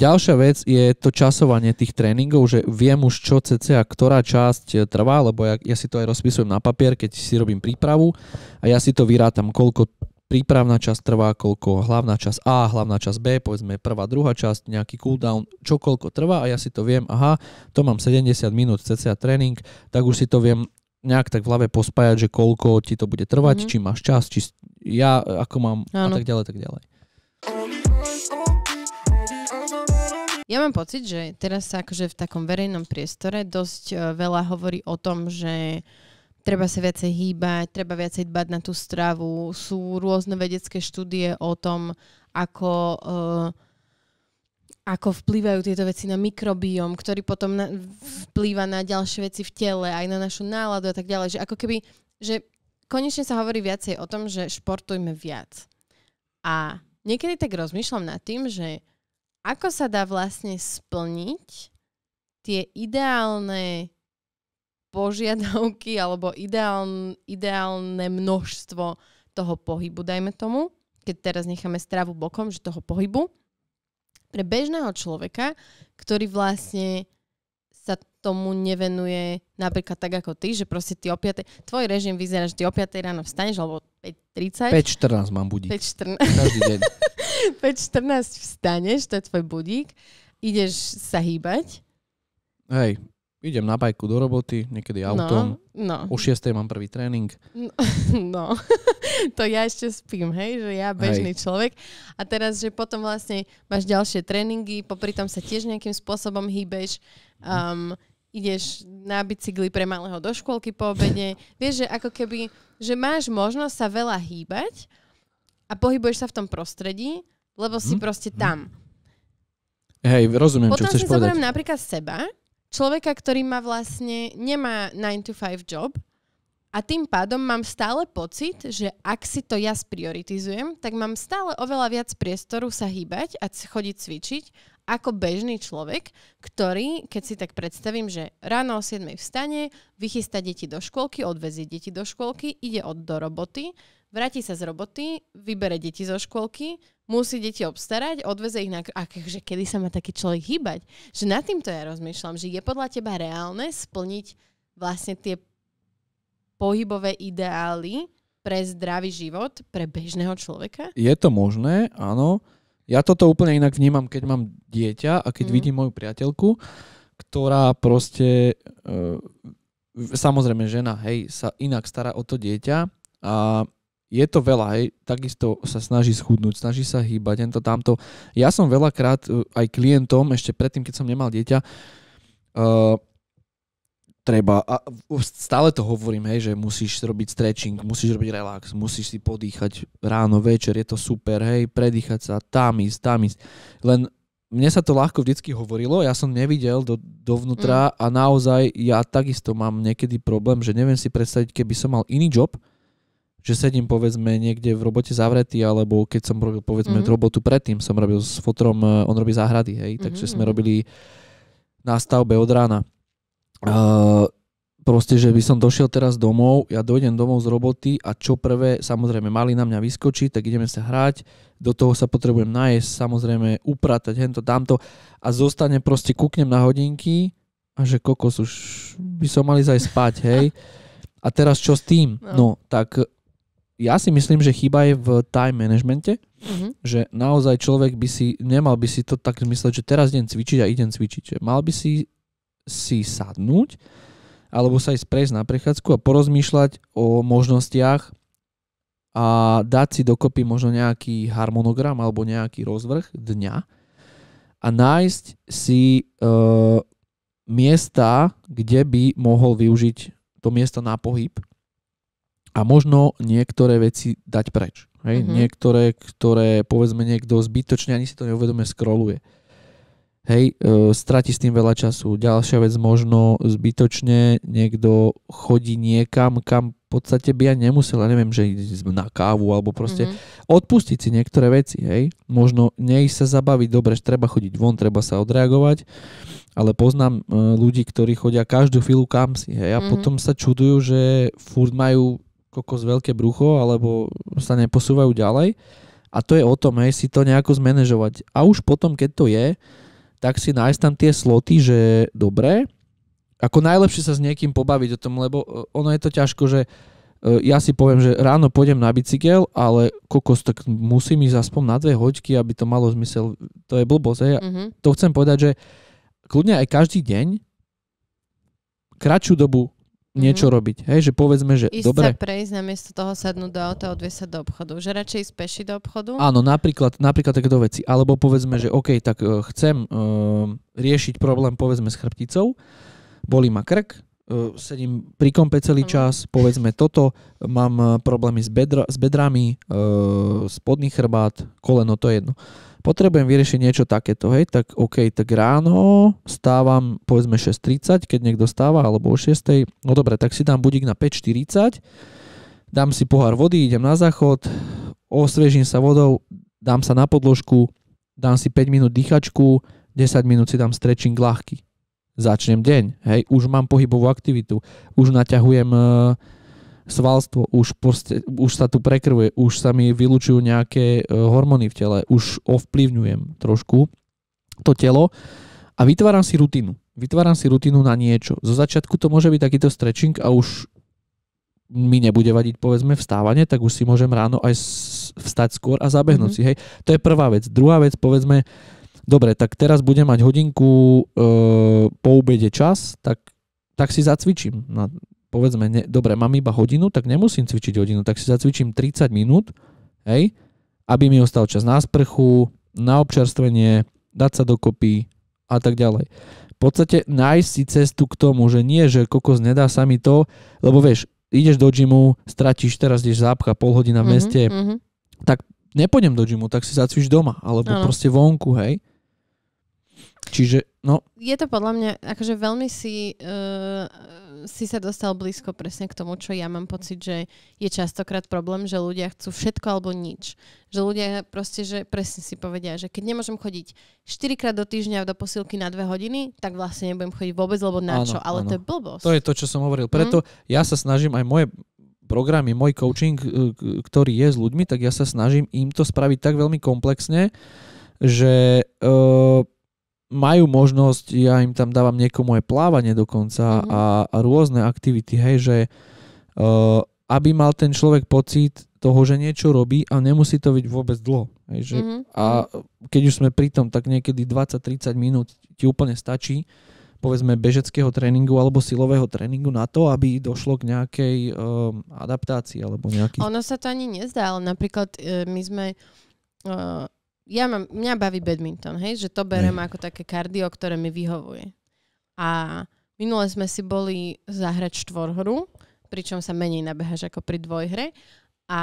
Ďalšia vec je to časovanie tých tréningov, že viem už čo a ktorá časť eh, trvá, lebo ja, ja si to aj rozpisujem na papier, keď si robím prípravu a ja si to vyrátam, koľko prípravná časť trvá, koľko hlavná časť A, hlavná časť B, povedzme prvá, druhá časť, nejaký cooldown, čokoľko trvá a ja si to viem, aha, to mám 70 minút cca tréning, tak už si to viem nejak tak v hlave pospájať, že koľko ti to bude trvať, mm-hmm. či máš čas, či ja e, ako mám ano. a tak ďalej, tak ďalej. Ja mám pocit, že teraz sa akože v takom verejnom priestore dosť e, veľa hovorí o tom, že treba sa viacej hýbať, treba viacej dbať na tú stravu. Sú rôzne vedecké štúdie o tom, ako, uh, ako vplývajú tieto veci na mikrobióm, ktorý potom na, vplýva na ďalšie veci v tele, aj na našu náladu a tak ďalej. Že ako keby, že konečne sa hovorí viacej o tom, že športujme viac. A niekedy tak rozmýšľam nad tým, že ako sa dá vlastne splniť tie ideálne požiadavky alebo ideálne, ideálne množstvo toho pohybu, dajme tomu, keď teraz necháme stravu bokom, že toho pohybu, pre bežného človeka, ktorý vlastne tomu nevenuje napríklad tak ako ty, že proste ty opiate, Tvoj režim vyzerá, že ty opiatej ráno vstaneš, alebo 5.30. 5.14 mám budík. 5.14. Každý deň. 5.14 (laughs) vstaneš, to je tvoj budík. Ideš sa hýbať. Hej, idem na bajku do roboty, niekedy no, autom. No, no. O 6. mám prvý tréning. No, (laughs) no. (laughs) to ja ešte spím, hej, že ja bežný hej. človek. A teraz, že potom vlastne máš ďalšie tréningy, popri tom sa tiež nejakým spôsobom hýbeš. Um, ideš na bicykli pre malého do škôlky po obede. Vieš, že ako keby, že máš možnosť sa veľa hýbať a pohybuješ sa v tom prostredí, lebo si hm? proste mhm. tam. Hej, rozumiem, Potom čo chceš povedať. Potom si zoberiem napríklad seba, človeka, ktorý má vlastne, nemá 9 to 5 job, a tým pádom mám stále pocit, že ak si to ja sprioritizujem, tak mám stále oveľa viac priestoru sa hýbať a chodiť cvičiť ako bežný človek, ktorý, keď si tak predstavím, že ráno o 7 vstane, vychystá deti do škôlky, odvezie deti do škôlky, ide od do roboty, vráti sa z roboty, vybere deti zo škôlky, musí deti obstarať, odveze ich na... A že kedy sa má taký človek hýbať? Že nad týmto ja rozmýšľam, že je podľa teba reálne splniť vlastne tie pohybové ideály pre zdravý život pre bežného človeka? Je to možné, áno. Ja toto úplne inak vnímam, keď mám dieťa a keď mm. vidím moju priateľku, ktorá proste, e, samozrejme žena, hej, sa inak stará o to dieťa a je to veľa, hej, takisto sa snaží schudnúť, snaží sa hýbať, tento, tamto. Ja som veľakrát e, aj klientom, ešte predtým, keď som nemal dieťa, e, treba, a stále to hovorím, hej, že musíš robiť stretching, musíš robiť relax, musíš si podýchať ráno, večer, je to super, hej, predýchať sa, tam ísť, tam ísť. Len mne sa to ľahko vždycky hovorilo, ja som nevidel do, dovnútra mm. a naozaj ja takisto mám niekedy problém, že neviem si predstaviť, keby som mal iný job, že sedím povedzme niekde v robote zavretý, alebo keď som robil povedzme mm robotu predtým, som robil s fotrom, eh, on robí záhrady, hej, takže mm-hmm. sme robili na stavbe od rána uh, proste, že by som došiel teraz domov, ja dojdem domov z roboty a čo prvé, samozrejme, mali na mňa vyskočiť, tak ideme sa hrať, do toho sa potrebujem nájsť, samozrejme, upratať hento, tamto a zostane proste, kúknem na hodinky a že kokos, už by som mali zaj spať, hej. A teraz čo s tým? No. no, tak ja si myslím, že chyba je v time managemente, mm-hmm. že naozaj človek by si, nemal by si to tak mysleť, že teraz idem cvičiť a idem cvičiť. Že mal by si si sadnúť alebo sa ísť prejsť na prechádzku a porozmýšľať o možnostiach a dať si dokopy možno nejaký harmonogram alebo nejaký rozvrh dňa a nájsť si e, miesta, kde by mohol využiť to miesto na pohyb a možno niektoré veci dať preč. Hej? Mm-hmm. Niektoré, ktoré povedzme niekto zbytočne ani si to neuvedome skroluje. Hej, e, stráti s tým veľa času. Ďalšia vec možno zbytočne niekto chodí niekam, kam v podstate by ja nemusel, ja neviem, že ísť na kávu alebo proste mm-hmm. odpustiť si niektoré veci, hej. Možno neísť sa zabaviť, dobre, treba chodiť von, treba sa odreagovať, ale poznám e, ľudí, ktorí chodia každú chvíľu kam si, hej, a mm-hmm. potom sa čudujú, že furt majú kokos veľké brucho alebo sa neposúvajú ďalej. A to je o tom, hej, si to nejako zmanéžovať. A už potom, keď to je, tak si nájsť tam tie sloty, že dobre, ako najlepšie sa s niekým pobaviť o tom, lebo e, ono je to ťažko, že e, ja si poviem, že ráno pôjdem na bicykel, ale kokos, tak musím ísť aspoň na dve hoďky, aby to malo zmysel. To je blbosť. Ja Mm-hmm. To chcem povedať, že kľudne aj každý deň, kratšiu dobu, niečo mm-hmm. robiť. Hej, že povedzme, že Ísť dobre. sa prejsť namiesto toho sadnúť do auta a odviesť sa do obchodu. Že radšej ísť peši do obchodu? Áno, napríklad, napríklad takéto veci. Alebo povedzme, že OK, tak uh, chcem uh, riešiť problém povedzme s chrbticou, bolí ma krk, uh, sedím pri kompe celý mm. čas, povedzme toto, mám uh, problémy s, bedra, s bedrami, uh, spodný chrbát, koleno, to je jedno. Uh, potrebujem vyriešiť niečo takéto, hej, tak OK, tak ráno stávam povedzme 6.30, keď niekto stáva, alebo o 6.00, no dobre, tak si dám budík na 5.40, dám si pohár vody, idem na záchod, osviežím sa vodou, dám sa na podložku, dám si 5 minút dýchačku, 10 minút si dám stretching ľahký. Začnem deň, hej, už mám pohybovú aktivitu, už naťahujem uh, svalstvo, už, proste, už sa tu prekrvuje, už sa mi vylučujú nejaké e, hormóny v tele, už ovplyvňujem trošku to telo a vytváram si rutinu. Vytváram si rutinu na niečo. Zo začiatku to môže byť takýto stretching a už mi nebude vadiť povedzme vstávanie, tak už si môžem ráno aj vstať skôr a zabehnúť mm-hmm. si. Hej, to je prvá vec. Druhá vec povedzme, dobre, tak teraz budem mať hodinku e, po obede čas, tak tak si zacvičím na povedzme, ne, dobre, mám iba hodinu, tak nemusím cvičiť hodinu, tak si zacvičím 30 minút, hej, aby mi ostal čas na sprchu, na občerstvenie, dať sa dokopy a tak ďalej. V podstate nájsť si cestu k tomu, že nie, že kokos nedá sa mi to, lebo vieš, ideš do gymu, stratíš teraz, ideš zápcha pol hodina v mhm, meste, mm-hmm. tak nepôjdem do gymu, tak si zacvič doma, alebo ano. proste vonku, hej. Čiže, no... Je to podľa mňa, akože veľmi si, uh, si sa dostal blízko presne k tomu, čo ja mám pocit, že je častokrát problém, že ľudia chcú všetko alebo nič. Že ľudia proste, že presne si povedia, že keď nemôžem chodiť 4 krát do týždňa do posilky na 2 hodiny, tak vlastne nebudem chodiť vôbec, lebo na áno, čo. Ale áno. to je blbosť. To je to, čo som hovoril. Preto mm. ja sa snažím aj moje programy, môj coaching, eh, ktorý je s ľuďmi, tak ja sa snažím im to spraviť tak veľmi komplexne, že uh, majú možnosť, ja im tam dávam niekomu aj plávanie dokonca mm-hmm. a, a rôzne aktivity, hej, že uh, aby mal ten človek pocit toho, že niečo robí a nemusí to byť vôbec dlho. Hej, že, mm-hmm. A mhm. keď už sme pri tom, tak niekedy 20-30 minút ti úplne stačí povedzme bežeckého tréningu alebo silového tréningu na to, aby došlo k nejakej um, adaptácii alebo nejaký... Ono sa to ani nezdá, ale napríklad uh, my sme uh, ja mám, mňa baví badminton, hej, že to berem ako také kardio, ktoré mi vyhovuje. A minule sme si boli zahrať štvorhru, pričom sa menej nabehaš ako pri dvojhre. A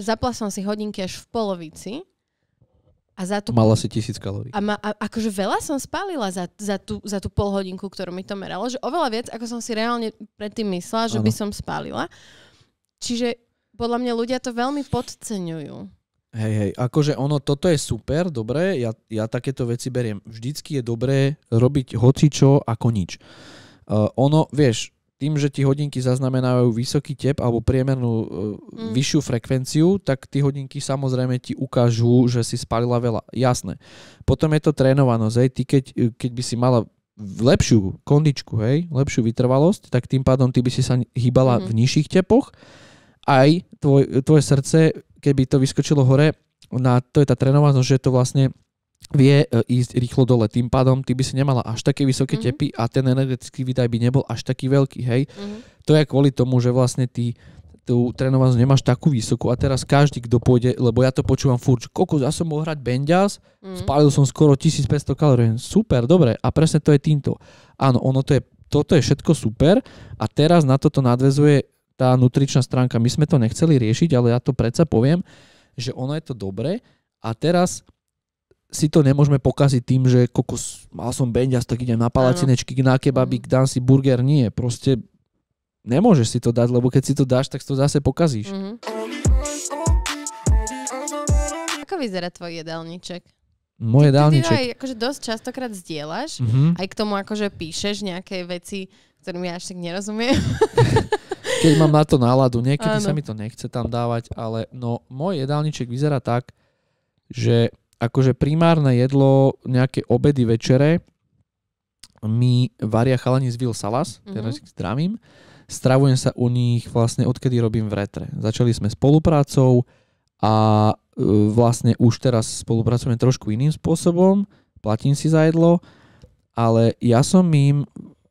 zapla som si hodinky až v polovici. A za tú... Mala si tisíc kalórií. A, ma, a akože veľa som spálila za, za, tú, za tú polhodinku, ktorú mi to meralo. Že oveľa viac, ako som si reálne predtým myslela, že ano. by som spálila. Čiže podľa mňa ľudia to veľmi podceňujú. Hej, hej, akože ono, toto je super, dobre, ja, ja takéto veci beriem. Vždycky je dobré robiť hocičo ako nič. Uh, ono, vieš, tým, že ti hodinky zaznamenávajú vysoký tep alebo priemernú uh, mm. vyššiu frekvenciu, tak tie hodinky samozrejme ti ukážu, že si spalila veľa. Jasné. Potom je to trénovanosť, hej, ty keď, uh, keď by si mala lepšiu kondičku, hej, lepšiu vytrvalosť, tak tým pádom ty by si sa hýbala mm. v nižších tepoch, aj tvoj, tvoje srdce keby to vyskočilo hore, na, to je tá trénovanosť, že to vlastne vie e, ísť rýchlo dole. Tým pádom ty by si nemala až také vysoké mm-hmm. tepy a ten energetický výdaj by nebol až taký veľký, hej. Mm-hmm. To je kvôli tomu, že vlastne ty tú trénovanosť nemáš takú vysokú a teraz každý, kto pôjde, lebo ja to počúvam furt, kokos, ja som mohol hrať benďas, mm. spálil som skoro 1500 kalórií, super, dobre, a presne to je týmto. Áno, ono to je, toto je všetko super a teraz na toto nadvezuje tá nutričná stránka. My sme to nechceli riešiť, ale ja to predsa poviem, že ono je to dobré a teraz si to nemôžeme pokaziť tým, že kokos, mal som beňas, tak idem na palacinečky, na kebabík, mhm. dám si burger. Nie, proste nemôžeš si to dať, lebo keď si to dáš, tak si to zase pokazíš. Mm-hmm. Ako vyzerá tvoj jedálniček? Moje jedálniček? Ty, ty aj akože dosť častokrát zdieľaš, mm-hmm. aj k tomu akože píšeš nejaké veci, ktorým ja až tak nerozumiem. (laughs) keď mám na to náladu. Niekedy ano. sa mi to nechce tam dávať, ale no, môj jedálniček vyzerá tak, že akože primárne jedlo, nejaké obedy, večere, mi varia chalani z Vil Salas, mm-hmm. ich zdravím. Stravujem sa u nich vlastne odkedy robím v retre. Začali sme spoluprácou a e, vlastne už teraz spolupracujeme trošku iným spôsobom, platím si za jedlo, ale ja som im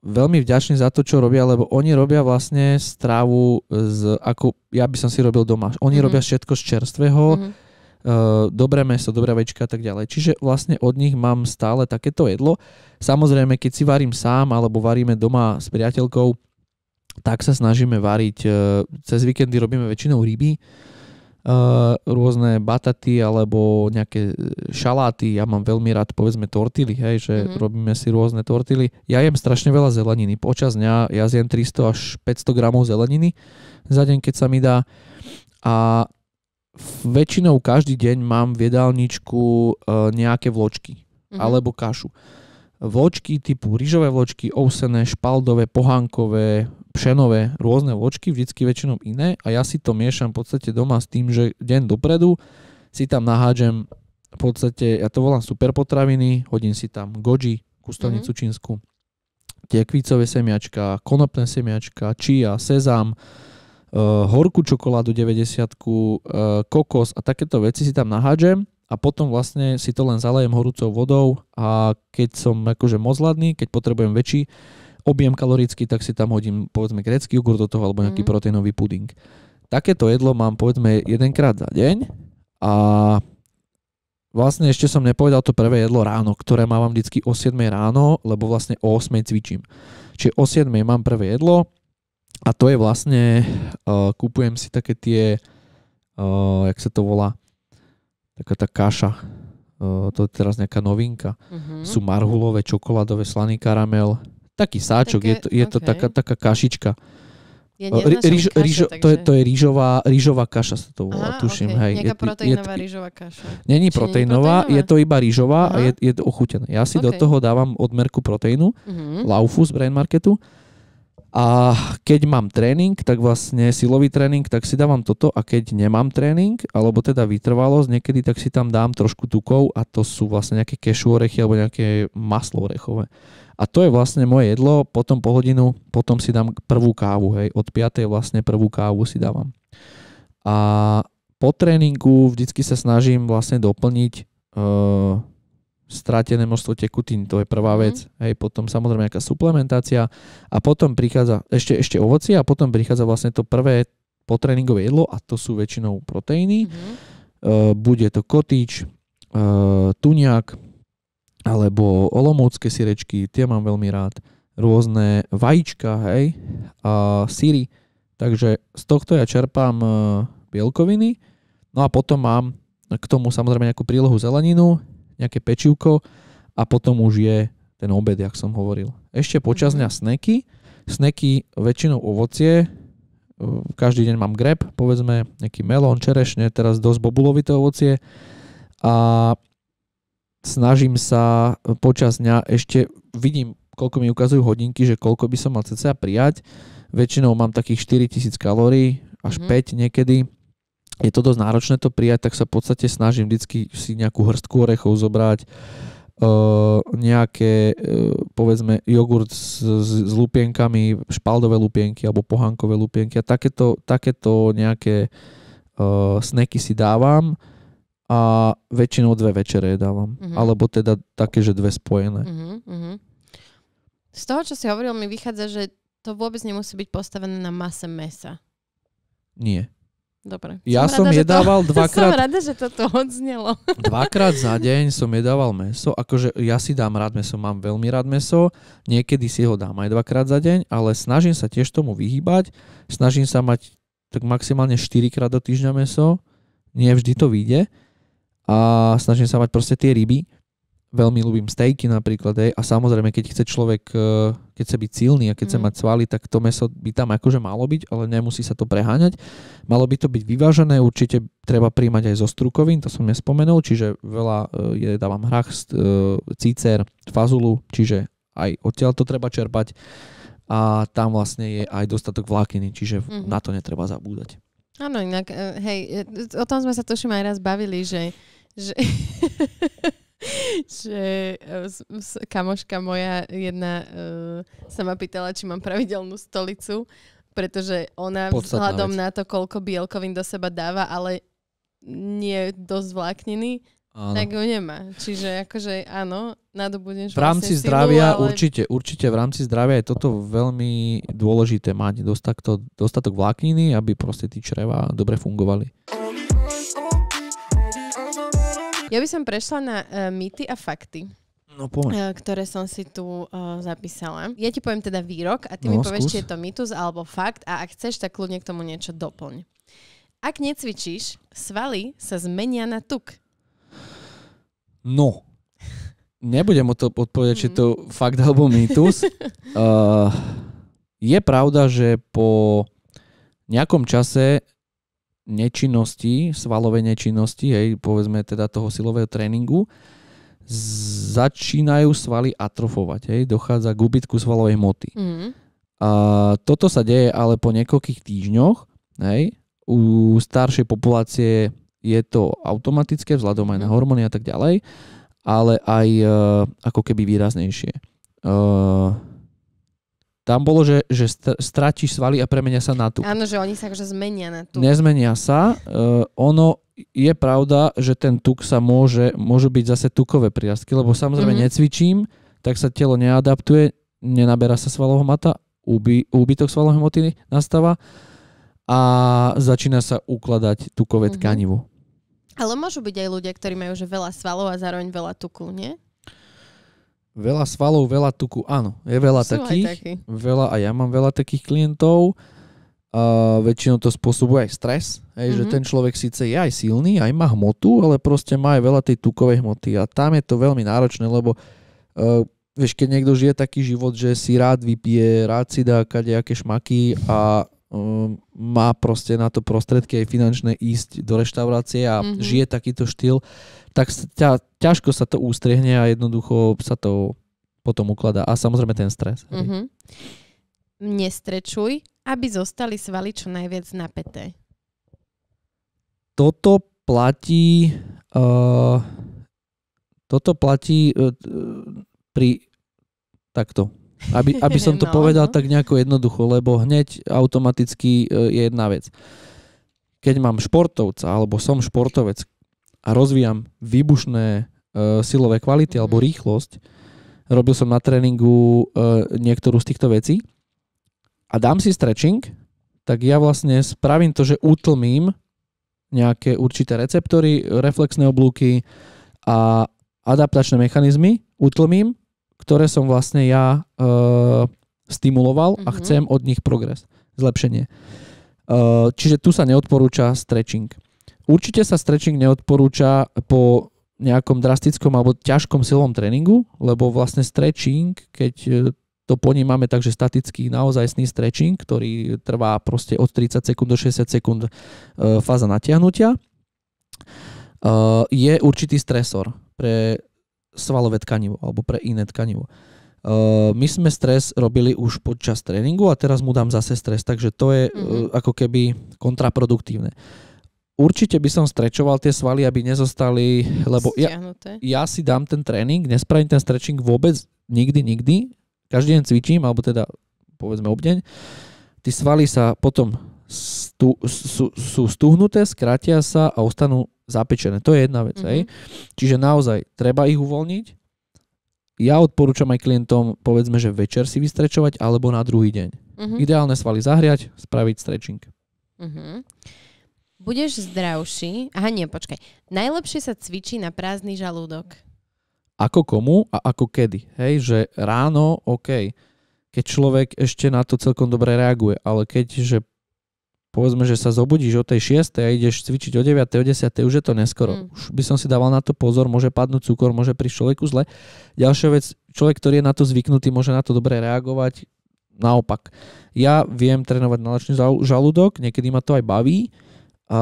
veľmi vďačný za to, čo robia, lebo oni robia vlastne stravu z, ako ja by som si robil doma. Oni mm-hmm. robia všetko z čerstvého, mm-hmm. uh, dobré meso, dobrá večka a tak ďalej. Čiže vlastne od nich mám stále takéto jedlo. Samozrejme, keď si varím sám alebo varíme doma s priateľkou, tak sa snažíme variť. Eh, cez víkendy robíme väčšinou ryby, Eh, rôzne bataty alebo nejaké eh, šaláty. Ja mám veľmi rád povedzme tortily, hej, že mm-hmm. robíme si rôzne tortily. Ja jem strašne veľa zeleniny. Počas dňa ja zjem 300 až 500 gramov zeleniny za deň, keď sa mi dá. A väčšinou každý deň mám v jedálničku eh, nejaké vločky mm-hmm. alebo kašu. Vločky typu rýžové vločky, ousené, špaldové, pohánkové, pšenové rôzne vločky, vždycky väčšinou iné a ja si to miešam v podstate doma s tým, že deň dopredu si tam nahádžem v podstate, ja to volám super potraviny, hodím si tam goji, kustovnicu mm-hmm. čínsku, tie kvícové semiačka, konopné semiačka, čia, sezam, uh, eh, horkú čokoládu 90, uh, eh, kokos a takéto veci si tam nahádžem a potom vlastne si to len zalejem horúcou vodou a keď som akože moc hladný, keď potrebujem väčší objem kalorický, tak si tam hodím povedzme grécky jogurt do toho alebo nejaký mm proteínový puding. Takéto jedlo mám povedzme jedenkrát za deň a vlastne ešte som nepovedal to prvé jedlo ráno, ktoré mám vždycky o 7 ráno, lebo vlastne o 8 cvičím. Čiže o 7 mám prvé jedlo a to je vlastne, uh, kúpujem si také tie, uh, jak sa to volá, taká tá kaša, uh, to je teraz nejaká novinka. Mm-hmm. Sú marhulové, čokoládové, slaný karamel, taký sáčok, Také, je to, je okay. to taká, taká kašička. Ja Ríž, kaša, rížo, takže... to, je, to je rýžová, kaša sa to volá, Aha, tuším. Okay. Hej. Nejaká je, proteínová je, rýžová kaša. Není proteínová, je to iba rýžová Aha. a je, je to ochutené. Ja si okay. do toho dávam odmerku proteínu, uh-huh. laufu z Brain Marketu. A keď mám tréning, tak vlastne silový tréning, tak si dávam toto a keď nemám tréning, alebo teda vytrvalosť niekedy, tak si tam dám trošku tukov a to sú vlastne nejaké kešu orechy alebo nejaké maslo orechové. A to je vlastne moje jedlo, potom po hodinu, potom si dám prvú kávu, hej, od 5. vlastne prvú kávu si dávam. A po tréningu vždycky sa snažím vlastne doplniť e, stratené množstvo tekutín, to je prvá mhm. vec, mm. hej, potom samozrejme nejaká suplementácia a potom prichádza ešte, ešte ovoci a potom prichádza vlastne to prvé potréningové jedlo a to sú väčšinou proteíny. Mm. E, bude to kotič, e, tuniak, alebo olomoucké sirečky, tie mám veľmi rád, rôzne vajíčka, hej, a síry. Takže z tohto ja čerpám e, bielkoviny, no a potom mám k tomu samozrejme nejakú prílohu zeleninu, nejaké pečivko a potom už je ten obed, jak som hovoril. Ešte počas dňa mhm. sneky, sneky väčšinou ovocie, e, každý deň mám greb, povedzme nejaký melón, čerešne, teraz dosť bobulovité ovocie a snažím sa e, počas dňa ešte, vidím, koľko mi ukazujú hodinky, že koľko by som mal cca prijať. Väčšinou mám takých 4000 kalórií, až mm-hmm. 5 niekedy. Je to dosť náročné to prijať, tak sa v podstate snažím vždy si nejakú hrstku orechov zobrať, Uh, nejaké, uh, povedzme, jogurt s, s, s lupienkami, špaldové lupienky alebo pohankové lupienky a takéto, takéto nejaké uh, sneky si dávam a väčšinou dve večere dávam. Uh-huh. Alebo teda také, že dve spojené. Uh-huh, Z toho, čo si hovoril, mi vychádza, že to vôbec nemusí byť postavené na mase mesa. Nie. Dobre. Ja som, rada, (laughs) som jedával to, dvakrát... Som rada, že to tu odznelo. (laughs) dvakrát za deň som jedával meso. Akože ja si dám rád meso, mám veľmi rád meso. Niekedy si ho dám aj dvakrát za deň, ale snažím sa tiež tomu vyhýbať. Snažím sa mať tak maximálne 4 krát do týždňa meso. Nie vždy to vyjde a snažím sa mať proste tie ryby. Veľmi ľúbim stejky napríklad aj. a samozrejme, keď chce človek, e, keď chce byť silný a keď mm. chce mhm. mať svaly, tak to meso by tam akože malo byť, ale nemusí sa to preháňať. Malo by to byť vyvážené, určite treba príjmať aj zo strukovín, to som nespomenul, čiže veľa e, je, dávam hrach, e, cícer, fazulu, čiže aj odtiaľ to treba čerpať a tam vlastne je aj dostatok vlákniny, čiže mm na to netreba zabúdať. Áno, inak, hej, o tom sme sa tuším aj raz bavili, že že, (laughs) že e, kamoška moja jedna e, sa ma pýtala, či mám pravidelnú stolicu, pretože ona Podstatná vzhľadom vec. na to, koľko bielkovín do seba dáva, ale nie je dosť vlákniny, Áno. Tak ho nemá. Čiže akože áno, nadobudneš V rámci vlastne zdravia, silu, ale... určite, určite v rámci zdravia je toto veľmi dôležité mať dostatok, dostatok vlákniny, aby proste tí čreva dobre fungovali. Ja by som prešla na uh, mýty a fakty. No uh, Ktoré som si tu uh, zapísala. Ja ti poviem teda výrok a ty no, mi povieš, skús. či je to mýtus alebo fakt a ak chceš, tak kľudne k tomu niečo doplň. Ak necvičíš, svaly sa zmenia na tuk. No. Nebudem o to odpovedať, mm. či to mhm. fakt alebo mýtus. uh, (laughs) je pravda, že po nejakom čase nečinnosti, svalovej nečinnosti, hej, povedzme teda toho silového tréningu, začínajú svaly atrofovať, hej, dochádza k úbytku svalovej hmoty. Mm. A toto sa deje ale po niekoľkých týždňoch, hej, u staršej populácie je to automatické vzhľadom aj na mhm. hormóny a tak ďalej, ale aj uh, ako keby výraznejšie. Uh, tam bolo, že, že stratíš svaly a premenia sa na tu. Áno, že oni sa akože zmenia na tu. Nezmenia sa. Uh, ono je pravda, že ten tuk sa môže, môžu byť zase tukové priastky, lebo samozrejme mm-hmm. necvičím, tak sa telo neadaptuje, nenaberá sa svalová mata, úby, úbytok svalovej hmoty nastáva a začína sa ukladať tukové mm-hmm. tkanivo. Ale môžu byť aj ľudia, ktorí majú že veľa svalov a zároveň veľa tuku, nie? Veľa svalov, veľa tuku, áno, je veľa Sú takých. Taký. Veľa, a ja mám veľa takých klientov. A väčšinou to spôsobuje aj stres, hej, mm-hmm. že mhm. ten človek síce je aj silný, aj má hmotu, ale proste má aj veľa tej tukovej hmoty a tam je to veľmi náročné, lebo uh, vieš, keď niekto žije taký život, že si rád vypije, rád si dá kadejaké šmaky a um, má proste na to prostredky aj finančné ísť do reštaurácie a mm-hmm. žije takýto štýl, uh, tak ťa, ťažko sa to ústrihne a jednoducho sa to potom ukladá. A samozrejme ten stres. Mm-hmm. Nestrečuj, aby zostali svaly čo najviac napäté. Toto platí uh, toto platí uh, pri takto. Aby, aby som (laughs) to no, povedal no. tak nejako jednoducho, lebo hneď automaticky uh, je jedna vec. Keď mám športovca, alebo som športovec, a rozvíjam výbušné uh, silové kvality mm alebo mhm. rýchlosť, robil som na tréningu uh, niektorú z týchto vecí a dám si stretching, tak ja vlastne spravím to, že utlmím nejaké určité receptory, reflexné oblúky a adaptačné mechanizmy, utlmím, ktoré som vlastne ja e, uh, stimuloval mm-hmm. a mhm. chcem od nich progres, zlepšenie. E, uh, čiže tu sa neodporúča stretching. Určite sa stretching neodporúča po nejakom drastickom alebo ťažkom silom tréningu, lebo vlastne stretching, keď e, to ponímame máme takže statický sný stretching, ktorý trvá proste od 30 sekúnd do 60 sekúnd e, fáza natiahnutia, e, je určitý stresor pre svalové tkanivo alebo pre iné tkanivo. my sme stres robili už počas tréningu a teraz mu dám zase stres, takže to je mm-hmm. ako keby kontraproduktívne určite by som strečoval tie svaly, aby nezostali, lebo ja, ja si dám ten tréning, nespravím ten stretching vôbec nikdy, nikdy. Každý deň cvičím, alebo teda povedzme obdeň. Tí svaly sa potom stu, sú, sú stuhnuté, skrátia sa a ostanú zapečené. To je jedna vec. Mm-hmm. Aj. Čiže naozaj treba ich uvoľniť. Ja odporúčam aj klientom, povedzme, že večer si vystrečovať alebo na druhý deň. Mm-hmm. Ideálne svaly zahriať, spraviť stretching. Mm-hmm budeš zdravší... Aha, nie, počkaj. Najlepšie sa cvičí na prázdny žalúdok. Ako komu a ako kedy. Hej, že ráno, OK, keď človek ešte na to celkom dobre reaguje, ale keď, že povedzme, že sa zobudíš o tej 6 a ideš cvičiť o 9, o 10, už je to neskoro. Mm. Už by som si dával na to pozor, môže padnúť cukor, môže prísť človeku zle. Ďalšia vec, človek, ktorý je na to zvyknutý, môže na to dobre reagovať. Naopak, ja viem trénovať na žalúdok, niekedy ma to aj baví, a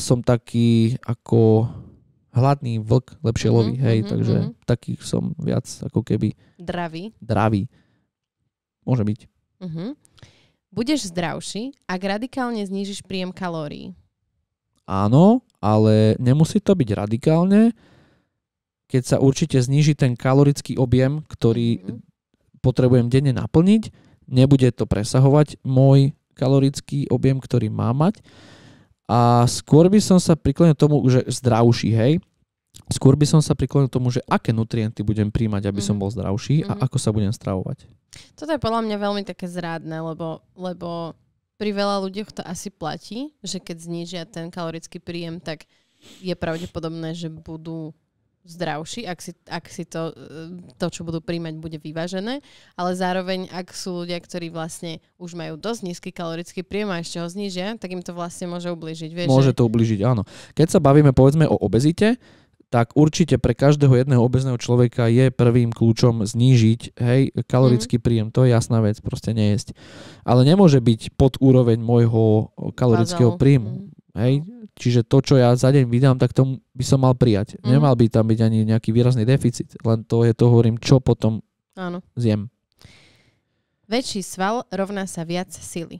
som taký ako hladný vlk lepšie loví, mm-hmm, hej, mm-hmm, takže mm som viac ako keby... Dravý. Dravý. Môže byť. Mm-hmm. Budeš zdravší, ak radikálne znížiš príjem kalórií. Áno, ale nemusí to byť radikálne, keď sa určite zníži ten kalorický objem, ktorý mm-hmm. potrebujem denne naplniť, nebude to presahovať môj kalorický objem, ktorý má mať a skôr by som sa priklonil tomu, že zdravší, hej, skôr by som sa priklonil tomu, že aké nutrienty budem príjmať, aby mm. som mhm. bol zdravší mm. a mhm. ako sa budem stravovať. Toto je podľa mňa veľmi také zrádne, lebo, lebo pri veľa ľuďoch to asi platí, že keď znížia ten kalorický príjem, tak je pravdepodobné, že budú zdravší, ak si, ak si to, e, to, čo budú príjmať, bude vyvážené, ale zároveň, ak sú ľudia, ktorí vlastne už majú dosť nízky kalorický príjem a ešte ho znížia, tak im to vlastne môže ubližiť. Vieš, môže že... to ubližiť, áno. Keď sa bavíme povedzme o obezite, tak určite pre každého jedného obezného človeka je prvým kľúčom znížiť hej, kalorický mm. príjem. To je jasná vec, proste nejesť. Ale nemôže byť pod úroveň môjho kalorického Vázal. príjmu. Mm. Hej, no. Čiže to, čo ja za deň vydám, tak tomu by som mal prijať. Mm. Nemal by tam byť ani nejaký výrazný deficit. Len to je to, hovorím, čo potom Áno. zjem. Väčší sval rovná sa viac sily.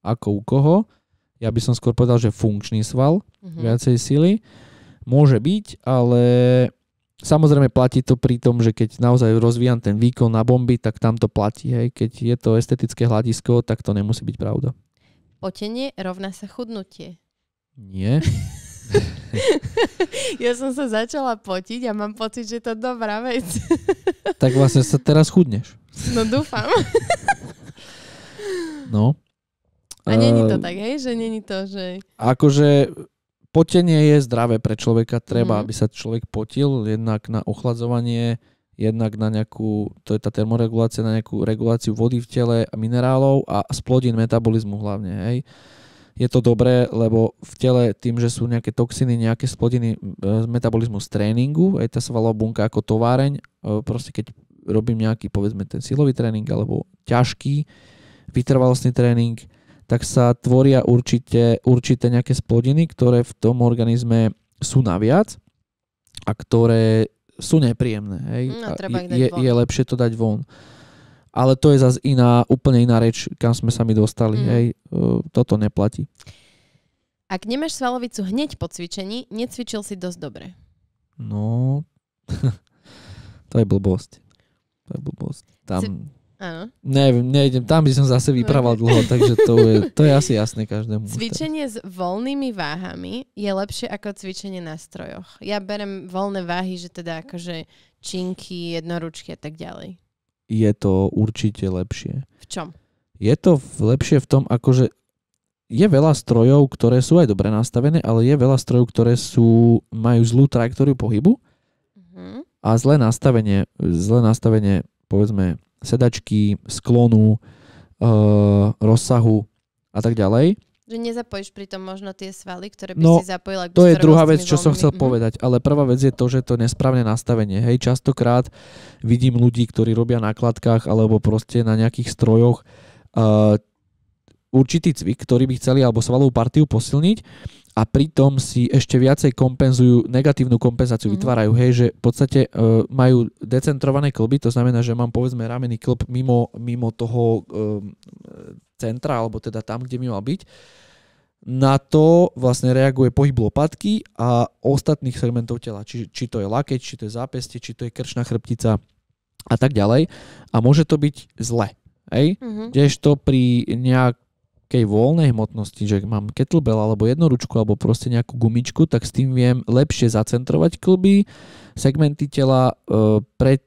Ako u koho? Ja by som skôr povedal, že funkčný sval, mm-hmm. viacej sily. Môže byť, ale Samozrejme platí to pri tom, že keď naozaj rozvíjam ten výkon na bomby, tak tam to platí. Hej. Keď je to estetické hľadisko, tak to nemusí byť pravda. Potenie rovná sa chudnutie. Nie. (laughs) ja som sa začala potiť a mám pocit, že to dobrá vec. (laughs) tak vlastne sa teraz chudneš. no dúfam. (laughs) no. A není to ehm, tak, hej? Že není to, že... Akože potenie je zdravé pre človeka. Treba, mm. aby sa človek potil jednak na ochladzovanie, jednak na nejakú, to je tá termoregulácia, na nejakú reguláciu vody v tele a minerálov a splodín metabolizmu hlavne, hej je to dobré, lebo v tele tým, že sú nejaké toxiny, nejaké splodiny e, z metabolizmu z tréningu, aj tá svalová bunka ako továreň, e, proste keď robím nejaký, povedzme, ten silový tréning alebo ťažký vytrvalostný tréning, tak sa tvoria určite, určité nejaké splodiny, ktoré v tom organizme sú naviac a ktoré sú nepríjemné. Hej? No, treba je, je lepšie to dať von. Ale to je zase iná, úplne iná reč, kam sme sa mi dostali. Mm. Hej, toto neplatí. Ak nemáš svalovicu hneď po cvičení, necvičil si dosť dobre. No, (laughs) to je blbosť. To je blbosť. Tam... Si... Áno. Neviem, nejdem, tam by som zase vyprával dlho, takže to je, (laughs) to je asi jasné každému. Cvičenie s voľnými váhami je lepšie ako cvičenie na strojoch. Ja berem voľné váhy, že teda akože činky, jednoručky a tak ďalej je to určite lepšie. V čom? Je to lepšie v tom, akože je veľa strojov, ktoré sú aj dobre nastavené, ale je veľa strojov, ktoré sú, majú zlú trajektóriu pohybu mm-hmm. a zlé nastavenie, zlé nastavenie povedzme sedačky, sklonu, e, rozsahu a tak ďalej. Že nezapojíš tom možno tie svaly, ktoré by no, si zapojila. To je druhá vec, čo som chcel mhm. povedať, ale prvá vec je to, že to je nesprávne nastavenie. Hej, častokrát vidím ľudí, ktorí robia na kladkách alebo proste na nejakých strojoch uh, určitý cvik, ktorý by chceli alebo svalovú partiu posilniť a pritom si ešte viacej kompenzujú, negatívnu kompenzáciu mm-hmm. vytvárajú, hej, že v podstate e, majú decentrované klby, to znamená, že mám povedzme ramený klb mimo, mimo toho e, centra, alebo teda tam, kde by mal byť. Na to vlastne reaguje pohyb lopatky a ostatných segmentov tela, či, či to je lakeť, či to je zápeste, či to je krčná chrbtica a tak ďalej. A môže to byť zle. Hej? Mm-hmm. to pri nejakej voľnej hmotnosti, že mám kettlebell alebo jednoručku alebo proste nejakú gumičku, tak s tým viem lepšie zacentrovať klby, segmenty tela e, pre,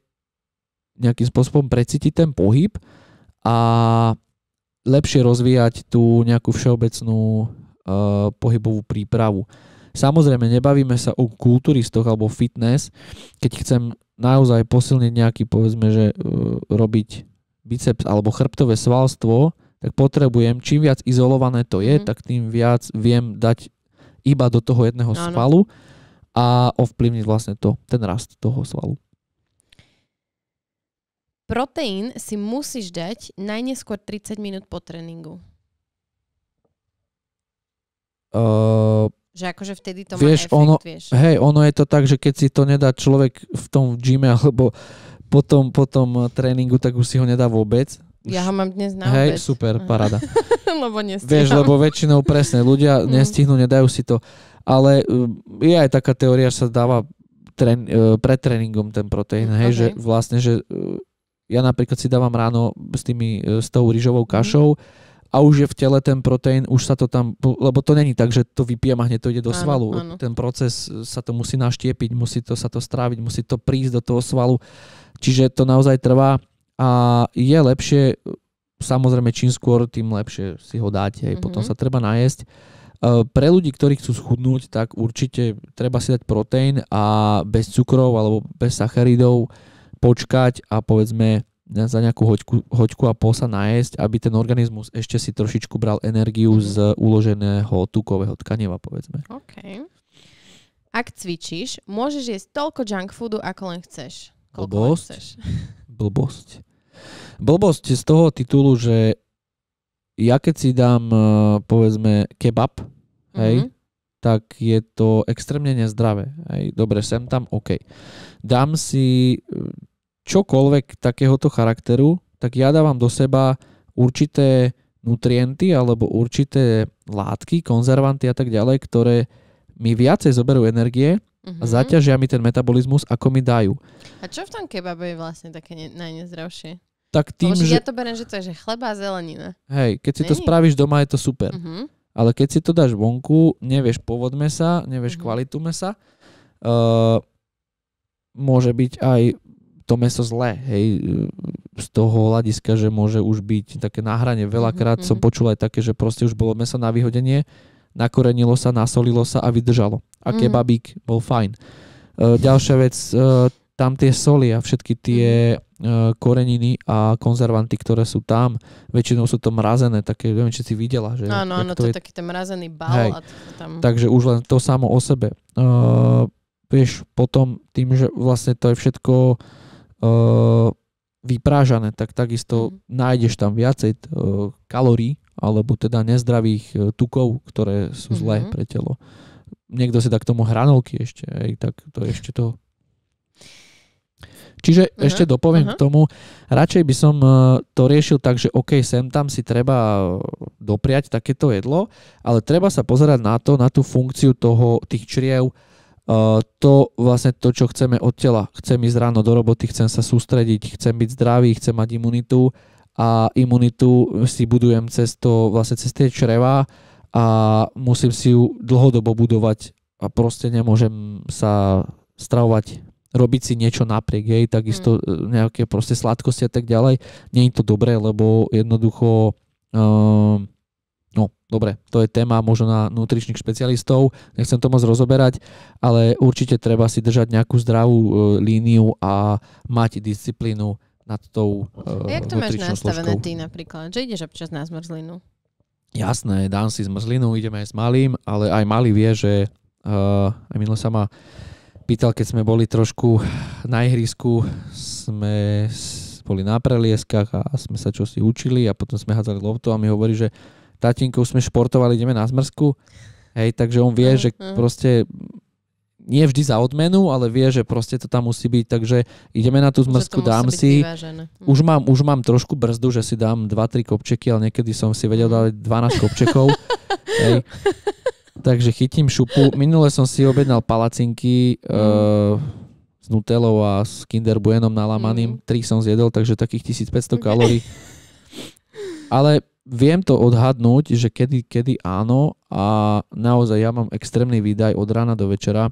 nejakým spôsobom precítiť ten pohyb a lepšie rozvíjať tú nejakú všeobecnú uh, pohybovú prípravu. Samozrejme, nebavíme sa o kulturistoch alebo fitness, keď chcem naozaj posilniť nejaký, povedzme, že uh, robiť biceps alebo chrbtové svalstvo, tak potrebujem, čím viac izolované to je, mm. tak tým viac viem dať iba do toho jedného no, svalu a ovplyvniť vlastne to, ten rast toho svalu. Proteín si musíš dať najneskôr 30 minút po tréningu. Uh, že akože vtedy to vieš, má efekt, ono, vieš. Hej, ono je to tak, že keď si to nedá človek v tom gyme alebo potom, potom eh, tréningu, tak už si ho nedá vôbec. Už, ja ho mám dnes na Hej, obed. super, (laughs) parada. lebo nestíham. Vieš, lebo väčšinou presne, ľudia mm. nestihnú, nedajú si to. Ale eh, je aj taká teória, že sa dáva trén, eh, pred tréningom ten proteín, hej, okay. že vlastne, že ja napríklad si dávam ráno s, tými, e, s tou rýžovou mhm. kašou a už je v tele ten proteín, už sa to tam, lebo to není tak, že to vypijem a hneď to ide do áno, svalu. Áno. Ten proces e, sa to musí naštiepiť, musí to sa to stráviť, musí to prísť do toho svalu. Čiže to naozaj trvá a je lepšie, samozrejme čím skôr, tým lepšie si ho dáte, aj mm-hmm. potom mhm. sa treba najesť. E, pre ľudí, ktorí chcú schudnúť, tak určite treba si dať proteín a bez cukrov alebo bez sacharidov počkať a povedzme za nejakú hoďku, hoďku a pol sa najesť, aby ten organizmus ešte si trošičku bral energiu z mhm. uloženého tukového tkaniva, povedzme. OK. Ak cvičíš, môžeš jesť toľko junk foodu, ako len chceš. Koľko blbosť? Len chceš. (laughs) (laughs) Blbosť. Blbosť z toho titulu, že ja keď si dám, eh, povedzme, kebab, mm-hmm. hej, mhm. tak je to extrémne nezdravé. Hej. Dobre, sem tam, OK. Dám si eh, čokoľvek takéhoto charakteru, tak ja dávam do seba určité nutrienty alebo určité látky, konzervanty a tak ďalej, ktoré mi viacej zoberú energie a mhm. zaťažia mi ten metabolizmus, ako mi dajú. A čo v tom kebabe je vlastne také ne- najnezdravšie? Tak tým, Lebo, že... Ja to beriem, že to je že chleba a zelenina. Hej, keď si Není? to spravíš doma, je to super. Uh-huh. Ale keď si to dáš vonku, nevieš pôvod mesa, nevieš uh-huh. Mhm. kvalitu mesa, uh, eh, môže byť aj to meso zlé, hej, z toho hľadiska, že môže už byť také náhranie. Mhm, Veľakrát mm-hmm. som mhm. počul aj také, že proste už bolo meso na vyhodenie, nakorenilo sa, nasolilo sa a vydržalo. A mhm. kebabík mm-hmm. bol fajn. E, ďalšia vec, e, tam tie soli a všetky tie e, koreniny a konzervanty, ktoré sú tam, väčšinou sú to mrazené, také, neviem, či si videla. Že áno, áno, to, je taký ten mrazený bal. Hej. A to tam... Takže už len to samo o sebe. Uh, vieš, potom tým, že vlastne to je všetko uh, vyprážané, tak takisto mm. nájdeš tam viacej uh, kalórií alebo teda nezdravých e, tukov, ktoré sú zlé mm-hmm. pre telo. Niekto si dá k tomu hranolky ešte, aj, tak to je ešte to. Čiže uh-huh. ešte dopoviem uh-huh. k tomu, radšej by som e, to riešil tak, že OK, sem tam si treba e, dopriať takéto jedlo, ale treba sa pozerať na to, na tú funkciu toho, tých čriev, to vlastne to, čo chceme od tela. Chcem ísť ráno do roboty, chcem sa sústrediť, chcem byť zdravý, chcem mať imunitu a imunitu si budujem cez to, vlastne cez tie čreva a musím si ju dlhodobo budovať a proste nemôžem sa stravovať robiť si niečo napriek jej, takisto mm. E, nejaké proste sladkosti a tak ďalej. Nie je to dobré, lebo jednoducho uh, No, dobre, to je téma možno na nutričných špecialistov, nechcem to moc rozoberať, ale určite treba si držať nejakú zdravú e, líniu a mať disciplínu nad tou e, A jak to máš nastavené složkou. ty napríklad? Že ideš občas na zmrzlinu? Jasné, dám si zmrzlinu, ideme aj s malým, ale aj malý vie, že uh, aj minule sa ma pýtal, keď sme boli trošku na ihrisku, sme boli na prelieskach a sme sa čosi učili a potom sme hádzali loptu a mi hovorí, že tatínko, už sme športovali, ideme na zmrzku. Hej, takže on vie, mhm, že mhm. proste nie vždy za odmenu, ale vie, že proste to tam musí byť, takže ideme na tú zmrzku, dám si. Mhm. Už mám, už mám trošku brzdu, že si dám 2-3 kopčeky, ale niekedy som si vedel dať 12 kopčekov. (laughs) Hej. Takže chytím šupu. Minule som si objednal palacinky mm. e, s Nutellou a s Kinder Buenom nalamaným. Mm. Tri som zjedol, takže takých 1500 (laughs) kalórií. Ale viem to odhadnúť, že kedy, kedy áno a naozaj ja mám extrémny výdaj od rána do večera.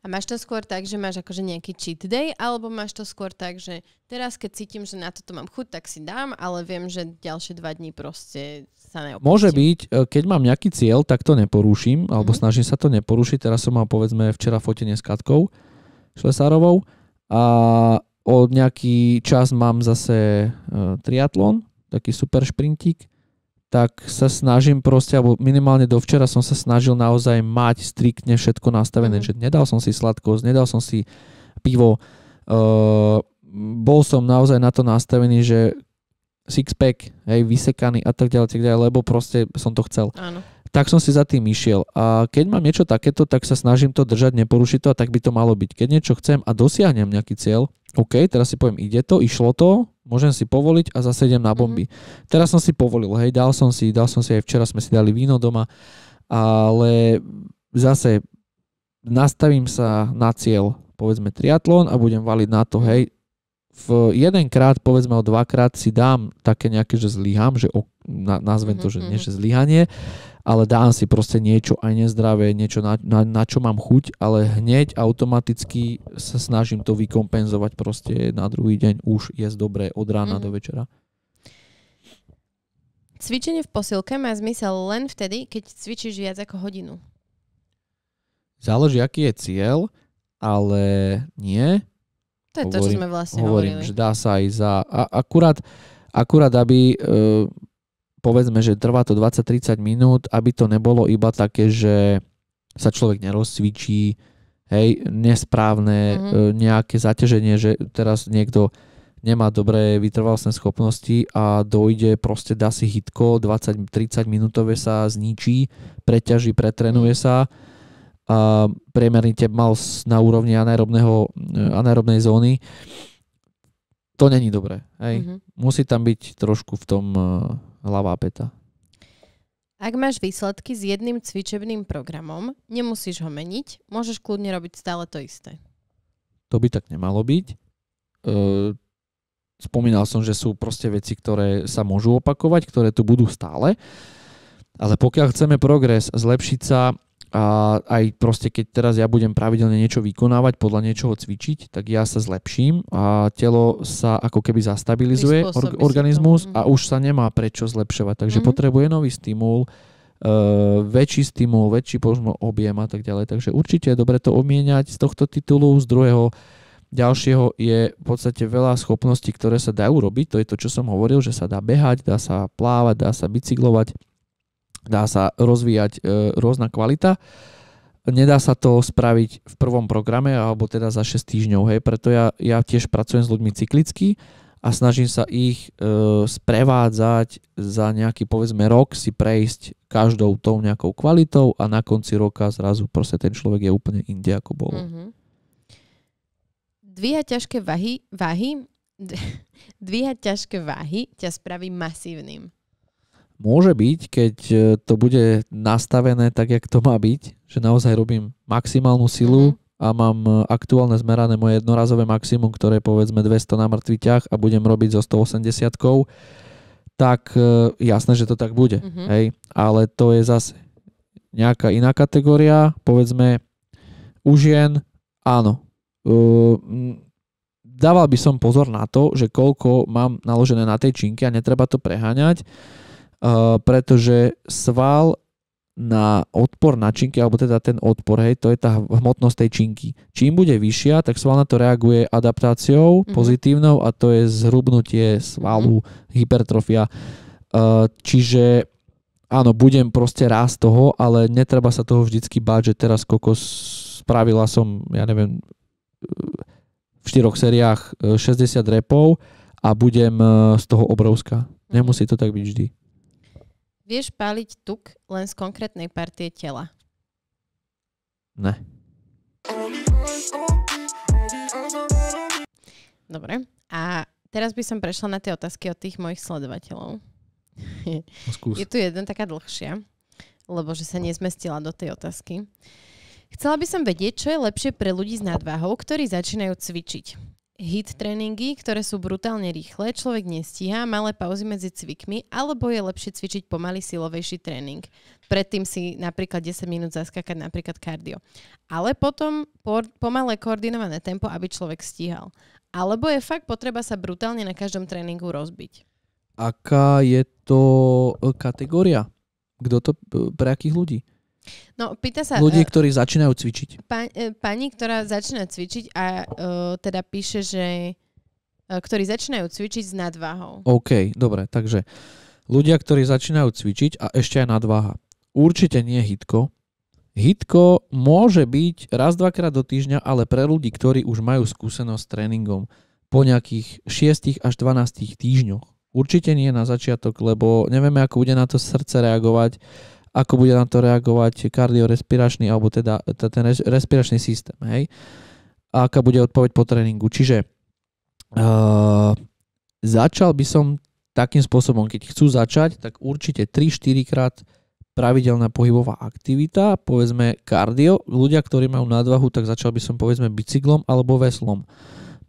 A máš to skôr tak, že máš akože nejaký cheat day, alebo máš to skôr tak, že teraz keď cítim, že na toto mám chuť, tak si dám, ale viem, že ďalšie dva dní proste sa neopustím. Môže byť, e, keď mám nejaký cieľ, tak to neporuším, alebo mm-hmm. snažím sa to neporušiť. Teraz som mal povedzme včera fotenie s Katkou Šlesárovou a od nejaký čas mám zase uh, triatlon, taký super šprintík tak sa snažím proste, alebo minimálne dovčera som sa snažil naozaj mať striktne všetko nastavené, mm. že nedal som si sladkosť, nedal som si pivo, uh, bol som naozaj na to nastavený, že six-pack, hej, vysekaný a tak ďalej, tak ďalej, lebo proste som to chcel. Áno tak som si za tým išiel. A keď mám niečo takéto, tak sa snažím to držať, neporušiť to a tak by to malo byť. Keď niečo chcem a dosiahnem nejaký cieľ, OK, teraz si poviem, ide to, išlo to, môžem si povoliť a zase idem na mhm. bomby. Mm-hmm. Teraz som si povolil, hej, dal som si, dal som si aj včera sme si dali víno doma, ale zase nastavím sa na cieľ, povedzme triatlon a budem valiť na to, hej, v jedenkrát, povedzme o dvakrát si dám také nejaké, že zlyham, že o, na, nazvem to, že mhm, nie, mhm. že zlyhanie, ale dám si proste niečo aj nezdravé, niečo na, na, na čo mám chuť, ale hneď automaticky sa snažím to vykompenzovať proste na druhý deň už je dobré od rána mm-hmm. do večera. Cvičenie v posilke má zmysel len vtedy, keď cvičíš viac ako hodinu. Záleží, aký je cieľ, ale nie. To je hovorím, to, čo sme vlastne hovorím, hovorili. že dá sa aj za... A, akurát, akurát, aby... Uh, povedzme, že trvá to 20-30 minút, aby to nebolo iba také, že sa človek nerozcvičí, hej, nesprávne, mm-hmm. nejaké zaťaženie, že teraz niekto nemá dobré vytrvalostné schopnosti a dojde, proste dá si hitko, 20-30 minútové sa zničí, preťaží, pretrenuje mhm. sa a priemerný teb mal na úrovni e, anaerobnej zóny. To není dobré. Hej. Mm-hmm. Musí tam byť trošku v tom e, ľavá peta. Ak máš výsledky s jedným cvičebným programom, nemusíš ho meniť, môžeš kľudne robiť stále to isté. To by tak nemalo byť. E, spomínal som, že sú proste veci, ktoré sa môžu opakovať, ktoré tu budú stále. Ale pokiaľ chceme progres, zlepšiť sa, a aj proste keď teraz ja budem pravidelne niečo vykonávať, podľa niečoho cvičiť, tak ja sa zlepším a telo sa ako keby zastabilizuje or- organizmus a mhm. už sa nemá prečo zlepšovať. Takže mm-hmm. potrebuje nový stimul, uh, väčší stimul, väčší možno objem a tak ďalej. Takže určite je dobre to omieňať z tohto titulu, z druhého ďalšieho je v podstate veľa schopností, ktoré sa dajú robiť. To je to, čo som hovoril, že sa dá behať, dá sa plávať, dá sa bicyklovať dá sa rozvíjať e, rôzna kvalita. Nedá sa to spraviť v prvom programe alebo teda za 6 týždňov, hej, preto ja, ja tiež pracujem s ľuďmi cyklicky a snažím sa ich e, sprevádzať za nejaký povedzme rok si prejsť každou tou nejakou kvalitou a na konci roka zrazu proste ten človek je úplne inde ako bol. Mm-hmm. Dvíha ťažké váhy, váhy, (laughs) dvíhať ťažké váhy ťa spraví masívnym. Môže byť, keď e, to bude nastavené tak, jak to má byť, že naozaj robím maximálnu silu mm-hmm. a mám e, aktuálne zmerané moje jednorazové maximum, ktoré je povedzme 200 na mŕtvy ťah a budem robiť so 180 tak e, jasné, že to tak bude. Mm-hmm. Hej? Ale to je zase nejaká iná kategória, povedzme u žien, áno. Uh, dával by som pozor na to, že koľko mám naložené na tej činke a netreba to preháňať, Eh, pretože sval na odpor na činky, alebo teda ten odpor, hej, to je tá hmotnosť tej činky. Čím bude vyššia, tak sval na to reaguje adaptáciou mm-hmm. pozitívnou a to je zhrubnutie svalu, mm-hmm. hypertrofia. Eh, čiže áno, budem proste rásť toho, ale netreba sa toho vždycky báť, že teraz koľko spravila som, ja neviem, eh, v štyroch seriách 60 repov a budem z toho obrovská. Nemusí to tak byť vždy. Vieš páliť tuk len z konkrétnej partie tela? Ne. Dobre. A teraz by som prešla na tie otázky od tých mojich sledovateľov. No, skús. Je tu jedna taká dlhšia, lebo že sa nezmestila do tej otázky. Chcela by som vedieť, čo je lepšie pre ľudí s nadváhou, ktorí začínajú cvičiť hit tréningy, ktoré sú brutálne rýchle, človek nestíha, malé pauzy medzi cvikmi, alebo je lepšie cvičiť pomaly silovejší tréning. Predtým si napríklad 10 minút zaskakať napríklad kardio. Ale potom por- pomalé koordinované tempo, aby človek stíhal. Alebo je fakt potreba sa brutálne na každom tréningu rozbiť. Aká je to e, kategória? Kto to, e, pre akých ľudí? No, pýta sa... Ľudí, e, ktorí začínajú cvičiť. Pa, e, pani, ktorá začína cvičiť a uh, teda píše, že uh, ktorí začínajú cvičiť s nadváhou. OK, dobre, takže ľudia, ktorí začínajú cvičiť a ešte aj nadváha. Určite nie hitko. Hitko môže byť raz, dvakrát do týždňa, ale pre ľudí, ktorí už majú skúsenosť s tréningom po nejakých 6 až 12 týždňoch. Určite nie na začiatok, lebo nevieme, ako bude na to srdce reagovať ako bude na to reagovať kardiorespiračný alebo teda ten respiračný systém, hej? A aká bude odpoveď po tréningu. Čiže uh, začal by som takým spôsobom, keď chcú začať, tak určite 3-4 krát pravidelná pohybová aktivita, povedzme kardio. Ľudia, ktorí majú nadvahu, tak začal by som povedzme bicyklom alebo veslom.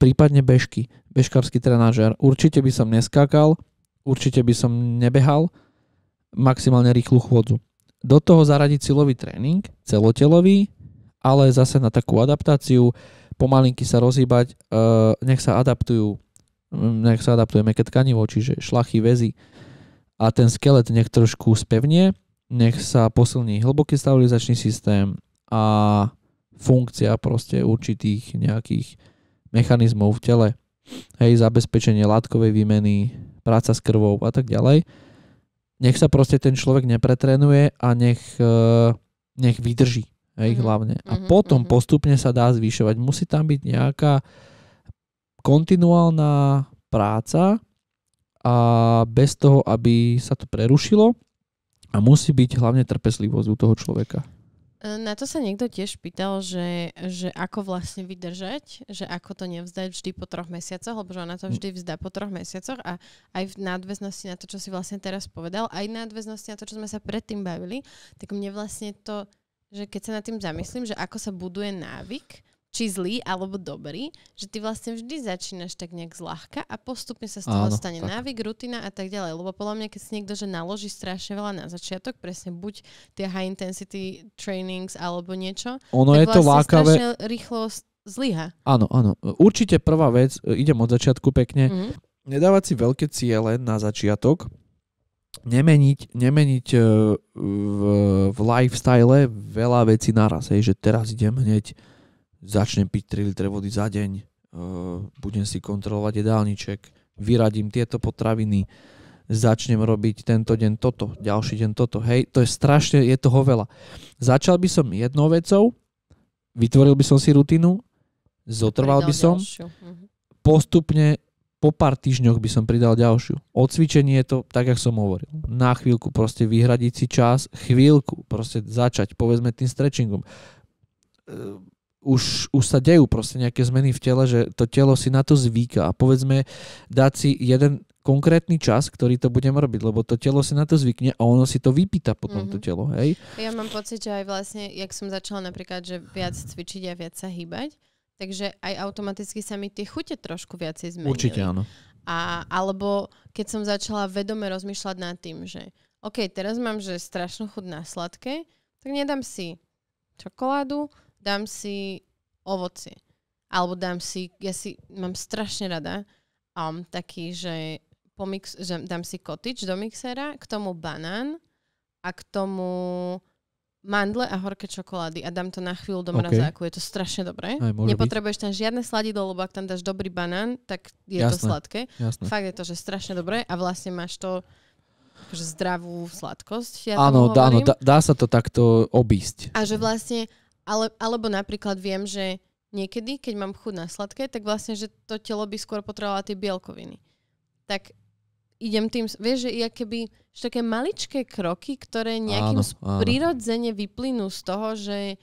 Prípadne bežky, bežkársky trenážer. Určite by som neskákal, určite by som nebehal, maximálne rýchlu chôdzu do toho zaradiť silový tréning, celotelový, ale zase na takú adaptáciu, pomalinky sa rozhýbať, e, nech sa adaptujú nech sa adaptuje meké tkanivo, čiže šlachy, väzy a ten skelet nech trošku spevnie, nech sa posilní hlboký stabilizačný systém a funkcia proste určitých nejakých mechanizmov v tele, hej, zabezpečenie látkovej výmeny, práca s krvou a tak ďalej nech sa proste ten človek nepretrenuje a nech, e, nech vydrží. Hej, mm-hmm. hlavne. A mm-hmm, potom mm-hmm. postupne sa dá zvyšovať. Musí tam byť nejaká kontinuálna práca a bez toho, aby sa to prerušilo a musí byť hlavne trpeslivosť u toho človeka. Na to sa niekto tiež pýtal, že, že ako vlastne vydržať, že ako to nevzdať vždy po troch mesiacoch, lebo že ona to mm. vždy vzdá po troch mesiacoch a aj v nadväznosti na to, čo si vlastne teraz povedal, aj v nadväznosti na to, čo sme sa predtým bavili, tak mne vlastne to, že keď sa nad tým zamyslím, že ako sa buduje návyk, či zlý alebo dobrý, že ty vlastne vždy začínaš tak nejak zľahka a postupne sa z toho Áno, stane tak. návyk, rutina a tak ďalej. Lebo podľa mňa, keď si niekto že naloží strašne veľa na začiatok, presne buď tie high intensity trainings alebo niečo, ono tak je vlastne to lákavé. strašne rýchlo zlyha. Áno, áno. Určite prvá vec, e, idem od začiatku pekne, mm-hmm. nedávať si veľké ciele na začiatok, nemeniť, nemeniť e, v, v lifestyle veľa vecí naraz, hej, že teraz idem hneď začnem piť 3 litre vody za deň, e, budem si kontrolovať jedálniček, vyradím tieto potraviny, začnem robiť tento deň toto, ďalší deň toto. Hej, to je strašne, je toho veľa. Začal by som jednou vecou, vytvoril by som si rutinu, zotrval by som, mhm. postupne po pár týždňoch by som pridal ďalšiu. Odcvičenie je to, tak jak som hovoril, na chvíľku proste vyhradiť si čas, chvíľku proste začať, povedzme tým stretchingom e, už, už sa dejú proste nejaké zmeny v tele, že to telo si na to zvyká a povedzme dať si jeden konkrétny čas, ktorý to budem robiť, lebo to telo si na to zvykne a ono si to vypýta potom mm-hmm. to mhm. telo, hej? Ja mám pocit, že aj vlastne, jak som začala napríklad, že viac cvičiť a viac sa hýbať, takže aj automaticky sa mi tie chute trošku viacej zmenili. Určite áno. A, alebo keď som začala vedome rozmýšľať nad tým, že OK, teraz mám, že strašnú chud na sladké, tak nedám si čokoládu, dám si ovoci, Alebo dám si, ja si mám strašne rada um, taký, že, pomix, že dám si kotič do mixera, k tomu banán a k tomu mandle a horké čokolády a dám to na chvíľu do mrazáku. Okay. Je to strašne dobré. Aj, Nepotrebuješ byť. tam žiadne sladidlo, lebo ak tam dáš dobrý banán, tak je jasné, to sladké. Jasné. Fakt je to, že strašne dobré a vlastne máš to akože zdravú sladkosť. Ja áno, áno dá, dá sa to takto obísť. A že vlastne ale, alebo napríklad viem, že niekedy, keď mám chuť na sladké, tak vlastne, že to telo by skôr potrebovalo tie bielkoviny. Tak idem tým, vieš, že ja keby že také maličké kroky, ktoré nejakým áno, áno. prirodzene vyplynú z toho, že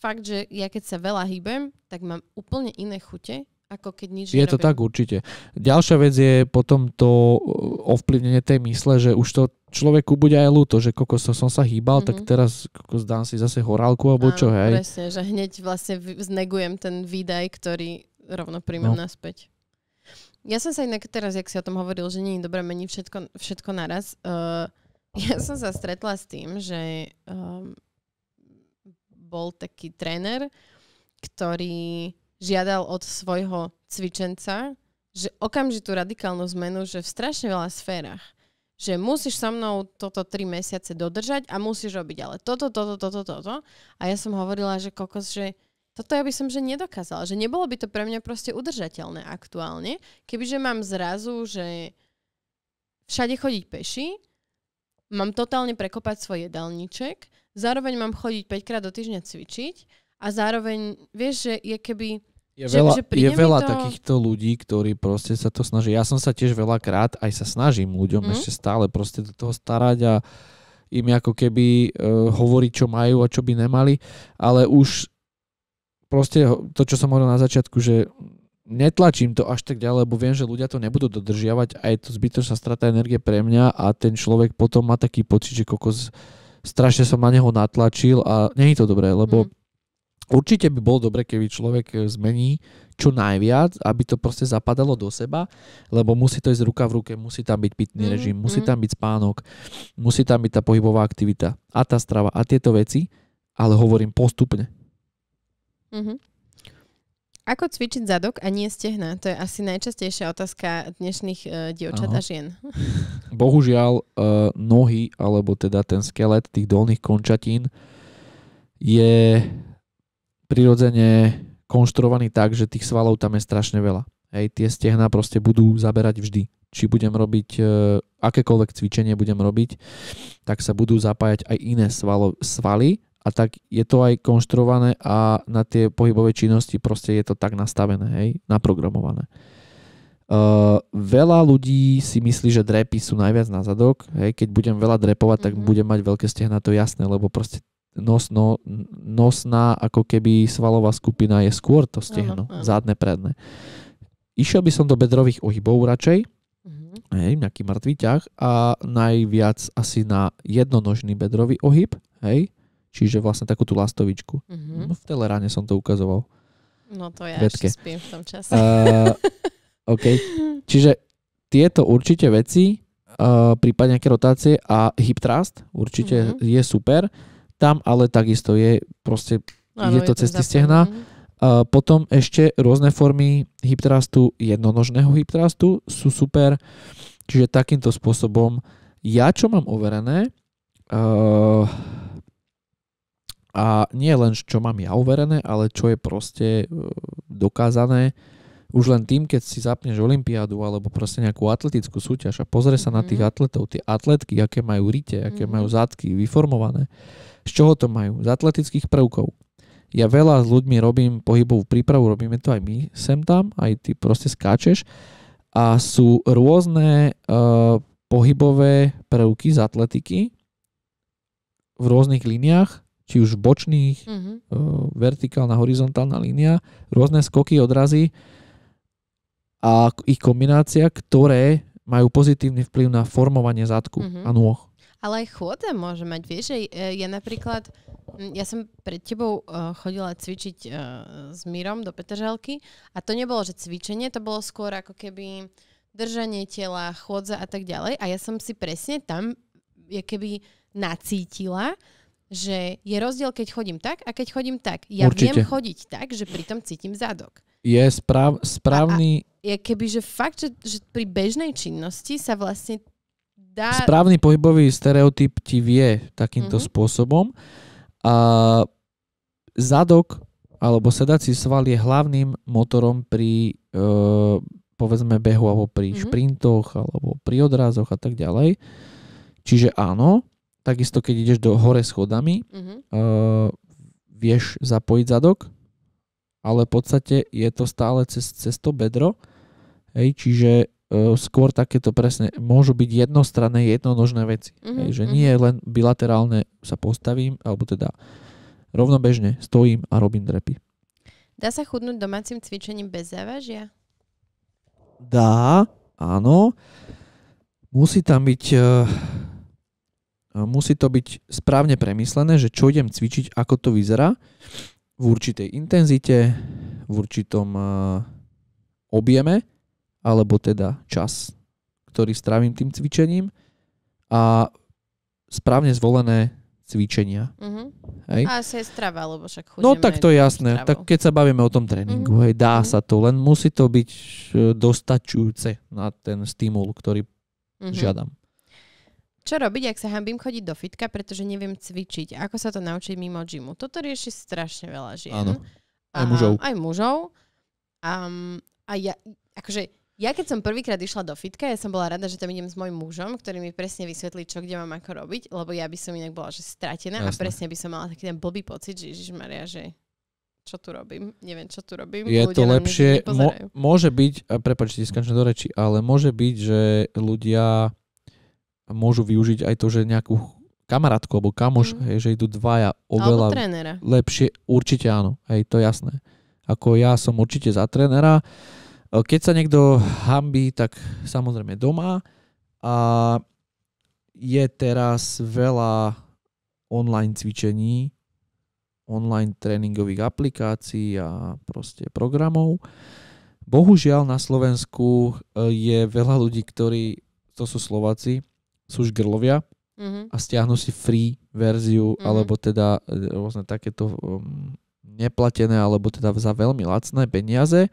fakt, že ja keď sa veľa hýbem, tak mám úplne iné chute, ako keď nič je nerobím. to tak určite. Ďalšia vec je potom to e, ovplyvnenie tej mysle, že už to človeku bude aj ľúto, že kokos som sa hýbal, mm-hmm. tak mhm. teraz kokos zdám si zase horálku alebo Áno, čo, hej? presne, že hneď vlastne znegujem ten výdaj, ktorý rovno príjmem no. naspäť. Ja som sa inak teraz, jak si o tom hovoril, že nie je dobré meniť všetko, všetko naraz, uh, ja som sa stretla s tým, že um, bol taký tréner, ktorý žiadal od svojho cvičenca, že okamžitú radikálnu zmenu, že v strašne veľa sférach že musíš so mnou toto tri mesiace dodržať a musíš robiť ale toto, toto, toto, toto. A ja som hovorila, že kokos, že toto ja by som že nedokázala, že nebolo by to pre mňa proste udržateľné aktuálne, kebyže mám zrazu, že všade chodiť peši, mám totálne prekopať svoj jedálniček, zároveň mám chodiť 5 krát do týždňa cvičiť, a zároveň, vieš, že je keby... Je že, veľa, že je veľa to... takýchto ľudí, ktorí proste sa to snaží. Ja som sa tiež veľakrát, aj sa snažím ľuďom mm. ešte stále proste do toho starať a im ako keby uh, hovoriť, čo majú a čo by nemali, ale už proste to, čo som hovoril na začiatku, že netlačím to až tak ďalej, lebo viem, že ľudia to nebudú dodržiavať a je to zbytočná strata energie pre mňa a ten človek potom má taký pocit, že kokos strašne som na neho natlačil a nie je to dobré, lebo mm. Určite by bolo dobre, keby človek e, zmení čo najviac, aby to proste zapadalo do seba, lebo musí to ísť ruka v ruke, musí tam byť pitný mm režim, musí mhm. tam byť spánok, musí tam byť tá pohybová aktivita a tá strava a tieto veci, ale hovorím postupne. Mm-hmm. Ako cvičiť zadok a nie stehna? To je asi najčastejšia otázka dnešných uh, dievčat a žien. (laughs) (laughs) Bohužiaľ, uh, nohy, alebo teda ten skelet tých dolných končatín je prirodzene konštruovaný tak, že tých svalov tam je strašne veľa. Hej, tie stehná proste budú zaberať vždy. Či budem robiť, e, akékoľvek cvičenie budem robiť, tak sa budú zapájať aj iné svalo, svaly a tak je to aj konštruované a na tie pohybové činnosti proste je to tak nastavené, hej, naprogramované. Uh, veľa ľudí si myslí, že drepy sú najviac na zadok. Hej, keď budem veľa drepovať, mm-hmm. tak mhm. budem mať veľké stehna, to jasné, lebo proste no, nosná ako keby svalová skupina je skôr to stehno, áno, áno. zadné, predné. Išiel by som do bedrových ohybov radšej, uh-huh. hej, nejaký mŕtvý ťah a najviac asi na jednonožný bedrový ohyb, hej, čiže vlastne takú tú lastovičku. Uh-huh. No, v teleráne som to ukazoval. No to ja Vedke. ešte spím v tom čase. Uh, OK, čiže tieto určite veci, uh, prípadne nejaké rotácie a hip trust určite uh-huh. je super tam ale takisto je, proste ano, ide to cez tie stehna. potom ešte rôzne formy hyptrastu, jednonožného hyptrastu sú super. Čiže takýmto spôsobom ja, čo mám overené, uh, a nie len, čo mám ja overené, ale čo je proste uh, dokázané, už len tým, keď si zapneš olympiádu alebo proste nejakú atletickú súťaž a pozrie sa mm-hmm. na tých mhm. atletov, tie atletky, aké majú rite, aké mm-hmm. majú zadky vyformované, z čoho to majú? Z atletických prvkov. Ja veľa s ľuďmi robím pohybovú prípravu, robíme to aj my sem tam, aj ty proste skáčeš a sú rôzne uh, pohybové prvky z atletiky v rôznych líniách, či už bočných, mm-hmm. uh, vertikálna, horizontálna línia, rôzne skoky, odrazy a ich kombinácia, ktoré majú pozitívny vplyv na formovanie zadku mm-hmm. a nôh. Ale aj chôdza môže mať. Vieš, že ja napríklad, ja som pred tebou e, chodila cvičiť e, s Mírom do Petržalky a to nebolo, že cvičenie, to bolo skôr ako keby držanie tela, chôdza a tak ďalej. A ja som si presne tam je keby nacítila, že je rozdiel, keď chodím tak a keď chodím tak. Ja Určite. viem chodiť tak, že pritom cítim zadok. Je správ, správny... A, a je keby, že fakt, že, že pri bežnej činnosti sa vlastne dá... Správny pohybový stereotyp ti vie takýmto mm-hmm. spôsobom. A zadok alebo sedací sval je hlavným motorom pri e, povedzme behu alebo pri mm-hmm. šprintoch alebo pri odrázoch a tak ďalej. Čiže áno, takisto keď ideš do hore schodami, mm-hmm. e, vieš zapojiť zadok, ale v podstate je to stále cez, cez to bedro. Hej, čiže skôr takéto presne môžu byť jednostranné, jednonožné veci. Mm-hmm, hej, že mm-hmm. nie mhm. len bilaterálne sa postavím, alebo teda rovnobežne stojím a robím drepy. Dá sa chudnúť domácim cvičením bez závažia? Dá, áno. Musí tam byť... Uh, musí to byť správne premyslené, že čo idem cvičiť, ako to vyzerá v určitej intenzite, v určitom uh, objeme alebo teda čas, ktorý strávim tým cvičením a správne zvolené cvičenia. Uh-huh. Hej? A asi je strava, lebo však chudíme. No tak to je jasné. Stravou. Tak keď sa bavíme o tom tréningu, uh-huh. hej, dá uh-huh. sa to, len musí to byť e, dostačujúce na ten stimul, ktorý uh-huh. žiadam. Čo robiť, ak sa hambím chodiť do fitka, pretože neviem cvičiť? Ako sa to naučiť mimo gymu? Toto rieši strašne veľa žien. Áno. Aj mužov. aj mužov. Um, a ja, akože ja keď som prvýkrát išla do fitka, ja som bola rada, že tam idem s mojim mužom, ktorý mi presne vysvetlí, čo kde mám ako robiť, lebo ja by som inak bola že stratená Jasne. a presne by som mala taký ten blbý pocit, že Maria, že čo tu robím, neviem, čo tu robím. Je ľudia to lepšie, mo- môže byť, a prepáčte, skáčem do reči, ale môže byť, že ľudia môžu využiť aj to, že nejakú kamarátku alebo kamoš, mm. hej, že idú dvaja oveľa lepšie. Určite áno, hej, to je jasné. Ako ja som určite za trénera, Eh, keď sa niekto hambí, tak samozrejme doma a je teraz veľa online cvičení, online tréningových aplikácií a proste programov. Bohužiaľ na Slovensku eh, je veľa ľudí, ktorí, to sú Slováci, sú žgrlovia mm-hmm. a stiahnu si free verziu mm-hmm. alebo teda eh, rôzne takéto um, neplatené alebo teda za veľmi lacné peniaze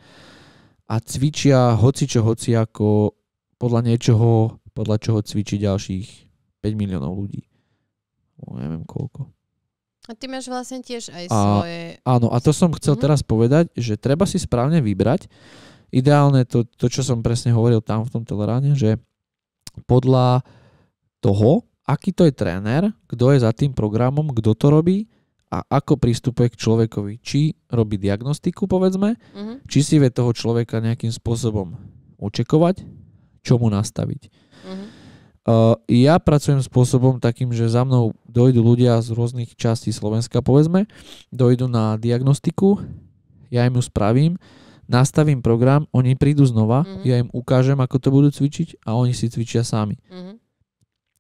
a cvičia hoci čo hoci ako podľa niečoho, podľa čoho cvičí ďalších 5 miliónov ľudí. O, no, neviem koľko. A ty máš vlastne tiež aj a, svoje... Áno, a to som chcel mm-hmm. teraz povedať, že treba si správne vybrať. Ideálne to, to čo som presne hovoril tam v tom Teleráne, že podľa toho, aký to je tréner, kto je za tým programom, kto to robí, a ako prístupuje k človekovi. Či robí diagnostiku, povedzme, mm-hmm. či si vie toho človeka nejakým spôsobom očekovať, čo mu nastaviť. Mm-hmm. Uh, ja pracujem spôsobom takým, že za mnou dojdú ľudia z rôznych častí Slovenska, povedzme, dojdú na diagnostiku, ja im ju spravím, nastavím program, oni prídu znova, mm-hmm. ja im ukážem, ako to budú cvičiť a oni si cvičia sami. Mm-hmm.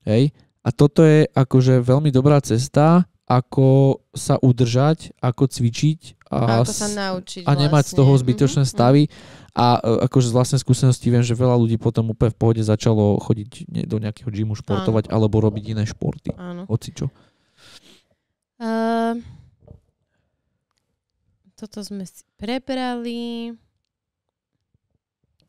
Hej? A toto je akože veľmi dobrá cesta, ako sa udržať, ako cvičiť a, a ako sa naučiť a nemať vlastne. z toho vlastne. zbytočné mm-hmm. stavy. A e, akože z vlastnej skúsenosti viem, že veľa ľudí potom úplne v pohode začalo chodiť do nejakého gymu športovať Áno. alebo robiť iné športy. Áno. Hoci čo. Uh, toto sme si prebrali.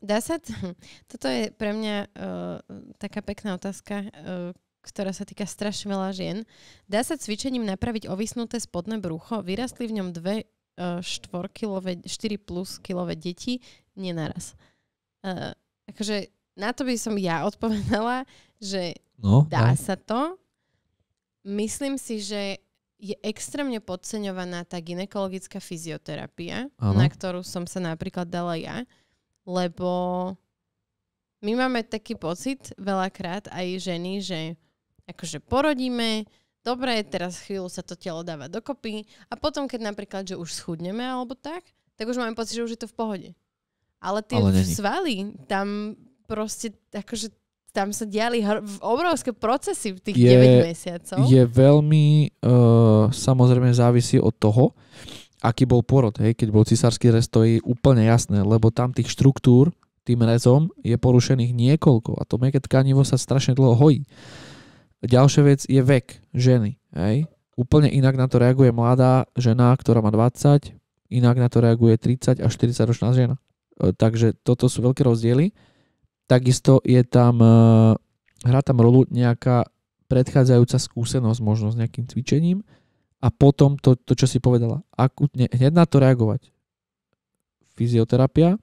Dá sa... T- (laughs) toto je pre mňa uh, taká pekná otázka, uh, ktorá sa týka strašne veľa žien. Dá sa cvičením napraviť ovisnuté spodné brucho. Vyrastli v ňom dve uh, štvorkilové, 4 plus kilové deti, nenaraz. Uh, akože na to by som ja (laughs) odpovedala, že no, dá aj. sa to. Myslím si, že je extrémne podceňovaná tá ginekologická fyzioterapia, ano. na ktorú som sa napríklad dala ja, lebo my máme taký pocit veľakrát aj ženy, že akože porodíme, dobre, teraz chvíľu sa to telo dáva dokopy a potom, keď napríklad, že už schudneme alebo tak, tak už máme pocit, že už je to v pohode. Ale tie Ale svaly, tam proste, akože tam sa diali hr- obrovské procesy v tých je, 9 mesiacov. Je veľmi, uh, samozrejme závisí od toho, aký bol porod. Hej? Keď bol cisársky rez, to je úplne jasné, lebo tam tých štruktúr tým rezom je porušených niekoľko a to meké tkanivo sa strašne dlho hojí. Ďalšia vec je vek ženy. Hej? Úplne inak na to reaguje mladá žena, ktorá má 20, inak na to reaguje 30 až 40 ročná žena. E, takže toto sú veľké rozdiely. Takisto je tam, e, hrá tam rolu nejaká predchádzajúca skúsenosť možno s nejakým cvičením a potom to, to čo si povedala, akutne hneď na to reagovať. Fyzioterapia, e,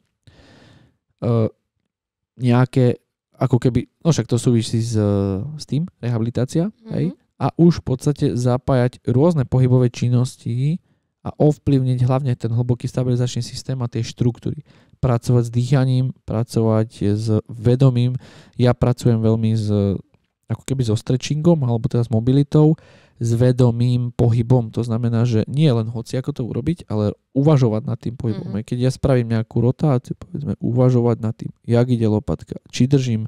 nejaké ako keby, no však to súvisí s, e, s tým, rehabilitácia, mm-hmm. hej, a už v podstate zapájať rôzne pohybové činnosti a ovplyvniť hlavne ten hlboký stabilizačný systém a tie štruktúry. Pracovať s dýchaním, pracovať s vedomím. Ja pracujem veľmi s, ako keby so stretchingom alebo teda s mobilitou s vedomým pohybom. To znamená, že nie len hoci ako to urobiť, ale uvažovať nad tým pohybom. Mm-hmm. Keď ja spravím nejakú rotáciu, povedzme, uvažovať nad tým, jak ide lopatka, či držím.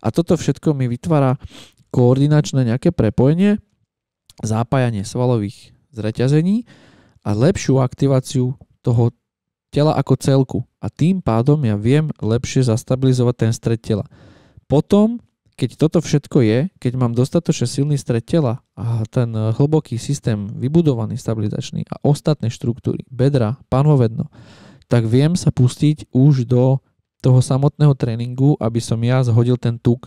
A toto všetko mi vytvára koordinačné nejaké prepojenie, zápajanie svalových zreťazení a lepšiu aktiváciu toho tela ako celku. A tým pádom ja viem lepšie zastabilizovať ten stred tela. Potom keď toto všetko je, keď mám dostatočne silný stred tela a ten eh, hlboký systém vybudovaný stabilizačný a ostatné štruktúry, bedra, panovedno, tak viem sa pustiť už do toho samotného tréningu, aby som ja zhodil ten tuk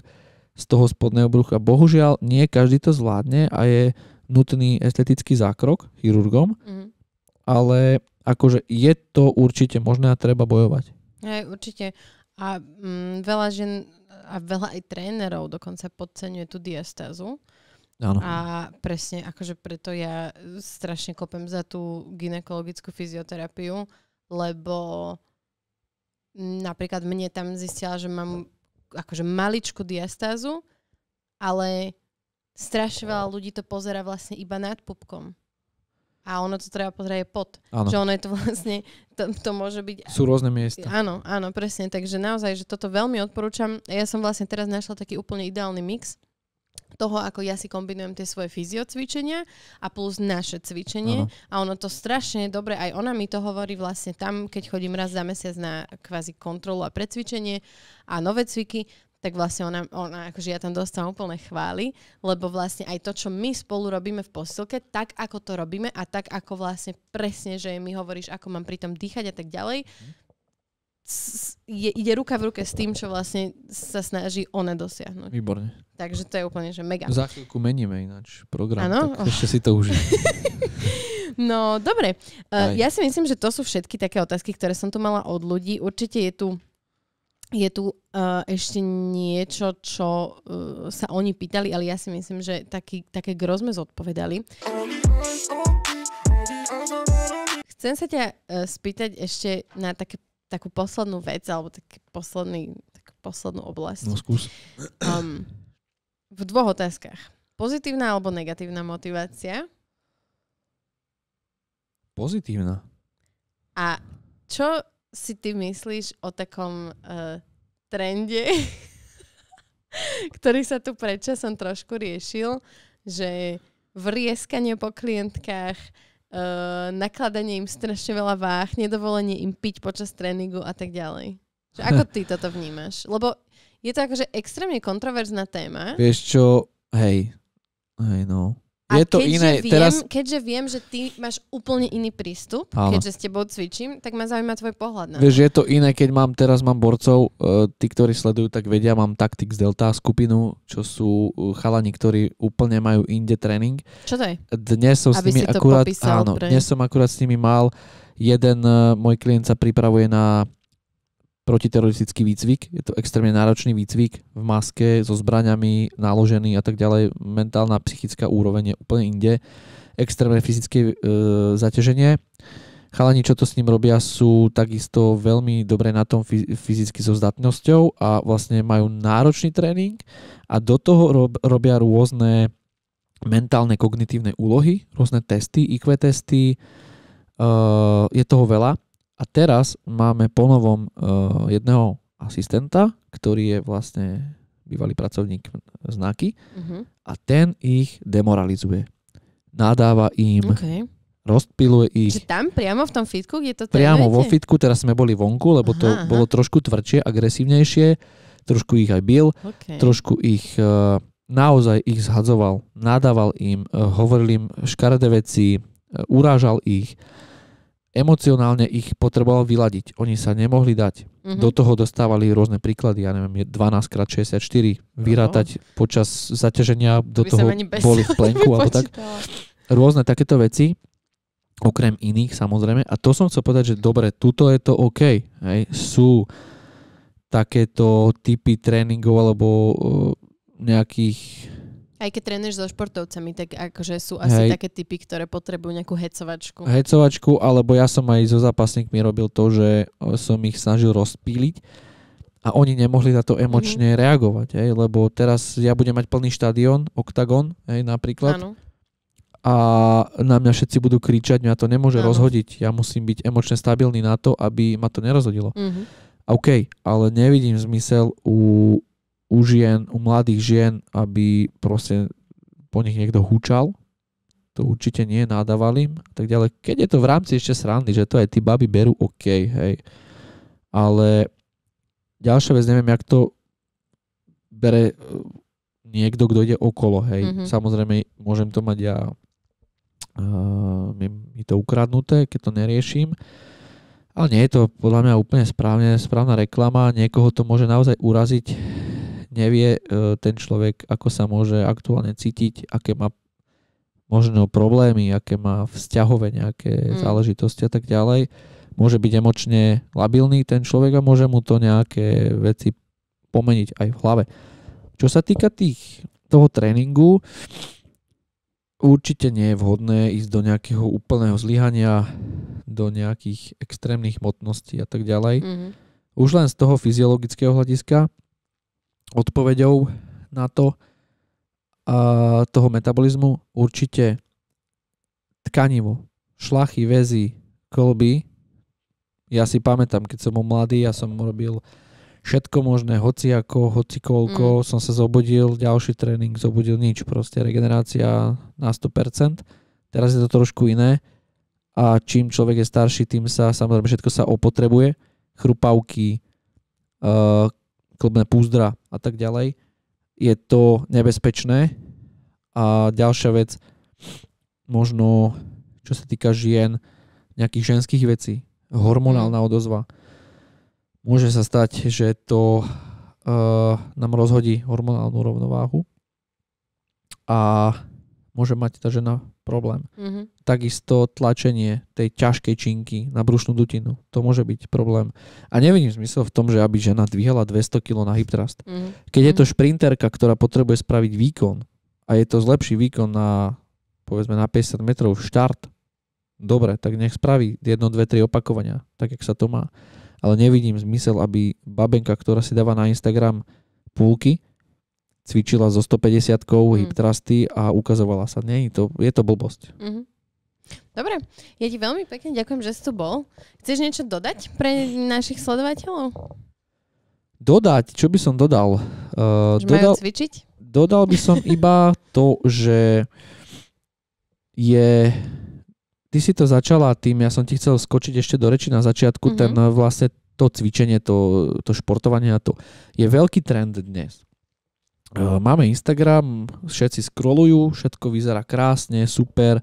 z toho spodného brucha. Bohužiaľ, nie každý to zvládne a je nutný estetický zákrok chirurgom, mm. ale akože je to určite možné a treba bojovať. Aj, určite. A mm, veľa žen a veľa aj trénerov dokonca podceňuje tú diastázu. Ano. A presne, akože preto ja strašne kopem za tú ginekologickú fyzioterapiu, lebo napríklad mne tam zistila, že mám akože maličku diastázu, ale strašne veľa ľudí to pozera vlastne iba nad pupkom. A ono to treba pozrieť pod. Áno. Že ono je to vlastne, to, to môže byť... Sú rôzne miesta. Áno, áno, presne. Takže naozaj, že toto veľmi odporúčam. Ja som vlastne teraz našla taký úplne ideálny mix toho, ako ja si kombinujem tie svoje fyziocvičenia a plus naše cvičenie. Aha. A ono to strašne dobre, aj ona mi to hovorí vlastne tam, keď chodím raz za mesiac na kvázi kontrolu a precvičenie a nové cviky, tak vlastne ona, ona akože ja tam dostávam úplne chvály, lebo vlastne aj to, čo my spolu robíme v posilke, tak ako to robíme a tak ako vlastne presne, že mi hovoríš, ako mám pri tom dýchať a tak ďalej, je, ide ruka v ruke s tým, čo vlastne sa snaží ona dosiahnuť. Výborne. Takže to je úplne, že mega. Za chvíľku meníme ináč program, ano? tak oh. ešte si to užijem. (laughs) no, dobre. Uh, ja si myslím, že to sú všetky také otázky, ktoré som tu mala od ľudí. Určite je tu je tu uh, ešte niečo, čo uh, sa oni pýtali, ale ja si myslím, že taký, také gro sme zodpovedali. Chcem sa ťa uh, spýtať ešte na také, takú poslednú vec, alebo taký posledný, takú poslednú oblasť. No skús. Um, v dvoch otázkach. Pozitívna alebo negatívna motivácia? Pozitívna. A čo si ty myslíš o takom uh, trende, (laughs) ktorý sa tu predčasom trošku riešil, že vrieskanie po klientkách, uh, nakladanie im strašne veľa váh, nedovolenie im piť počas tréningu a tak ďalej. Že ako ty toto vnímaš? Lebo je to akože extrémne kontroverzná téma. Vieš čo, hej, hej no. A je to keďže iné, viem, teraz... keďže viem, že ty máš úplne iný prístup, Áno. keďže s tebou cvičím, tak ma zaujíma tvoj pohľad na Vieš, je to iné, keď mám, teraz mám borcov, uh, tí, ktorí sledujú, tak vedia, mám Tactics Delta skupinu, čo sú eh, chalani, ktorí úplne majú inde tréning. Čo to je? Dnes som Aby s nimi akurát, áno, pre... dnes som akurát s nimi mal, jeden uh, môj klient sa pripravuje na protiteroristický výcvik. Je to extrémne náročný výcvik v maske, so zbraňami, náložený a tak ďalej. Mentálna, psychická úroveň je úplne inde. Extrémne fyzické e, zaťaženie. Chalani, čo to s ním robia, sú takisto veľmi dobre na tom fyzicky so zdatnosťou a vlastne majú náročný tréning a do toho rob, robia rôzne mentálne kognitívne úlohy, rôzne testy, IQ testy, e, je toho veľa a teraz máme ponovom uh, e, jedného asistenta, ktorý je vlastne bývalý pracovník znaky uh-huh. a ten ich demoralizuje. Nadáva im, okay. rozpiluje ich. Čiže tam priamo v tom fitku, kde to Priamo vo fitku, teraz sme boli vonku, lebo aha, to aha. bolo trošku tvrdšie, agresívnejšie, trošku ich aj bil, okay. trošku ich... Uh, naozaj ich zhadzoval, nadával im, e, hovoril im škaredé veci, urážal ich emocionálne ich potreboval vyladiť. Oni sa nemohli dať. Mm-hmm. Do toho dostávali rôzne príklady, ja neviem, 12x64, vyrátať no. počas zaťaženia, do By toho boli v plenku alebo tak. Rôzne takéto veci, okrem iných samozrejme. A to som chcel povedať, že dobre, tuto je to OK. Hej. Sú takéto typy tréningov alebo eh, nejakých aj keď trénuješ so športovcami, tak akože sú asi Hej. také typy, ktoré potrebujú nejakú hecovačku. Hecovačku, alebo ja som aj so zápasníkmi robil to, že som ich snažil rozpíliť a oni nemohli na to mhm. emočne mm-hmm. reagovať, hej, lebo teraz ja budem mať plný štadión, oktagón, hej, napríklad. Ano. A na mňa všetci budú kričať, mňa to nemôže ano. rozhodiť. Ja musím byť emočne stabilný na to, aby ma to nerozhodilo. Mm-hmm. OK, ale nevidím zmysel u u žien, u mladých žien, aby proste po nich niekto húčal, to určite nie, nadávali a tak ďalej. Keď je to v rámci ešte srandy, že to aj tí baby berú, OK, hej. Ale ďalšia vec, neviem, jak to bere e, niekto, kto ide okolo, hej. Mm-hmm. Samozrejme, môžem to mať ja uh, mi to ukradnuté, keď to neriešim. Ale nie je to podľa mňa úplne správne, správna reklama. Niekoho to môže naozaj uraziť nevie e, ten človek, ako sa môže aktuálne cítiť, aké má možno problémy, aké má vzťahové nejaké mm. záležitosti a tak ďalej. Môže byť emočne labilný ten človek a môže mu to nejaké veci pomeniť aj v hlave. Čo sa týka tých, toho tréningu, určite nie je vhodné ísť do nejakého úplného zlyhania, do nejakých extrémnych motností a tak ďalej. Mm-hmm. Už len z toho fyziologického hľadiska, odpovedou na to a toho metabolizmu určite tkanivo, šlachy, väzy, kolby. Ja si pamätám, keď som bol mladý, ja som robil všetko možné, hoci ako, hoci koľko, mm. som sa zobudil, ďalší tréning, zobudil nič, proste regenerácia na 100%. Teraz je to trošku iné a čím človek je starší, tým sa samozrejme všetko sa opotrebuje. Chrupavky, klbné púzdra a tak ďalej, je to nebezpečné. A ďalšia vec, možno čo sa týka žien, nejakých ženských vecí, hormonálna mhm. odozva. Môže sa stať, že to uh, nám rozhodí hormonálnu rovnováhu a môže mať tá žena problém. Mm-hmm. Takisto tlačenie tej ťažkej činky na brušnú dutinu, to môže byť problém. A nevidím zmysel v tom, že aby žena dvíhala 200 kg na hip thrust. Mm-hmm. Keď je to mm-hmm. šprinterka, ktorá potrebuje spraviť výkon a je to zlepší výkon na povedzme na 50 metrov štart, dobre, tak nech spraví jedno dve tri opakovania, tak jak sa to má. Ale nevidím zmysel, aby babenka, ktorá si dáva na Instagram púlky, cvičila so 150 mm. hip trusty a ukazovala sa. Nie, to, je to blbosť. Mm-hmm. Dobre, ja ti veľmi pekne ďakujem, že si tu bol. Chceš niečo dodať pre našich sledovateľov? Dodať? Čo by som dodal? Uh, dodal, majú cvičiť? Dodal by som (laughs) iba to, že je... Ty si to začala tým, ja som ti chcel skočiť ešte do reči na začiatku, mm-hmm. ten e, vlastne to cvičenie, to, to športovanie a to je veľký trend dnes. Eh, máme Instagram, všetci scrollujú, všetko vyzerá krásne, super.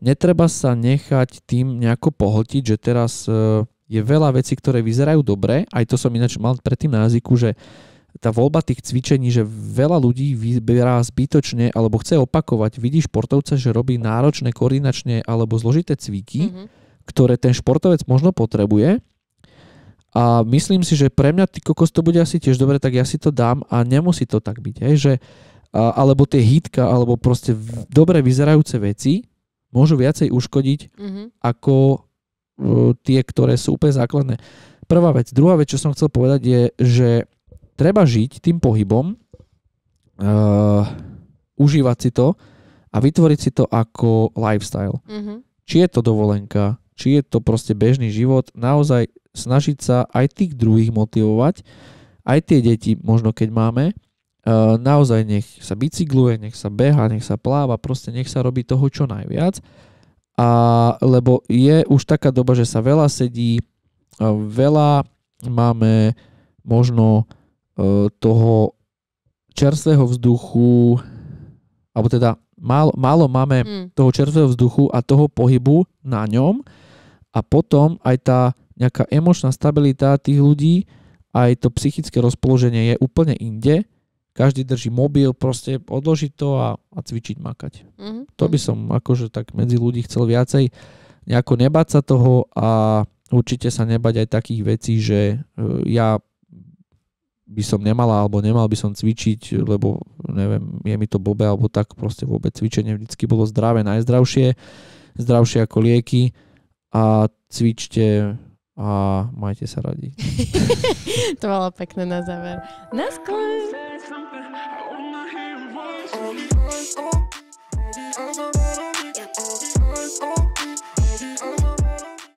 Netreba sa nechať tým nejako pohltiť, že teraz eh, je veľa vecí, ktoré vyzerajú dobre. Aj to som ináč mal predtým na jazyku, že tá voľba tých cvičení, že veľa ľudí vyberá zbytočne alebo chce opakovať. Vidí športovca, že robí náročné koordinačne alebo zložité cviky, mm-hmm. ktoré ten športovec možno potrebuje a myslím si, že pre mňa ty kokos to bude asi tiež dobre, tak ja si to dám a nemusí to tak byť. Hej, že, a, alebo tie hitka, alebo proste v, dobre vyzerajúce veci môžu viacej uškodiť mm-hmm. ako uh, tie, ktoré sú úplne základné. Prvá vec. Druhá vec, čo som chcel povedať je, že treba žiť tým pohybom, uh, užívať si to a vytvoriť si to ako lifestyle. Mm-hmm. Či je to dovolenka, či je to proste bežný život, naozaj snažiť sa aj tých druhých motivovať, aj tie deti, možno keď máme, e, naozaj nech sa bicykluje, nech sa beha, nech sa pláva, proste nech sa robí toho čo najviac. A, lebo je už taká doba, že sa veľa sedí, e, veľa máme možno e, toho čerstvého vzduchu, alebo teda málo, málo máme mm. toho čerstvého vzduchu a toho pohybu na ňom a potom aj tá nejaká emočná stabilita tých ľudí, aj to psychické rozpoloženie je úplne inde. Každý drží mobil, proste odložiť to a, a cvičiť, makať. Mm-hmm. To by mhm. som akože tak medzi ľudí chcel viacej nejako nebať sa toho a určite sa nebať aj takých vecí, že e, ja by som nemala alebo nemal by som cvičiť, lebo neviem, je mi to Bobe alebo tak, proste vôbec cvičenie vždycky bolo zdravé, najzdravšie, zdravšie ako lieky a cvičte a majte sa radi. to bolo pekné na záver. Naskôr! Oh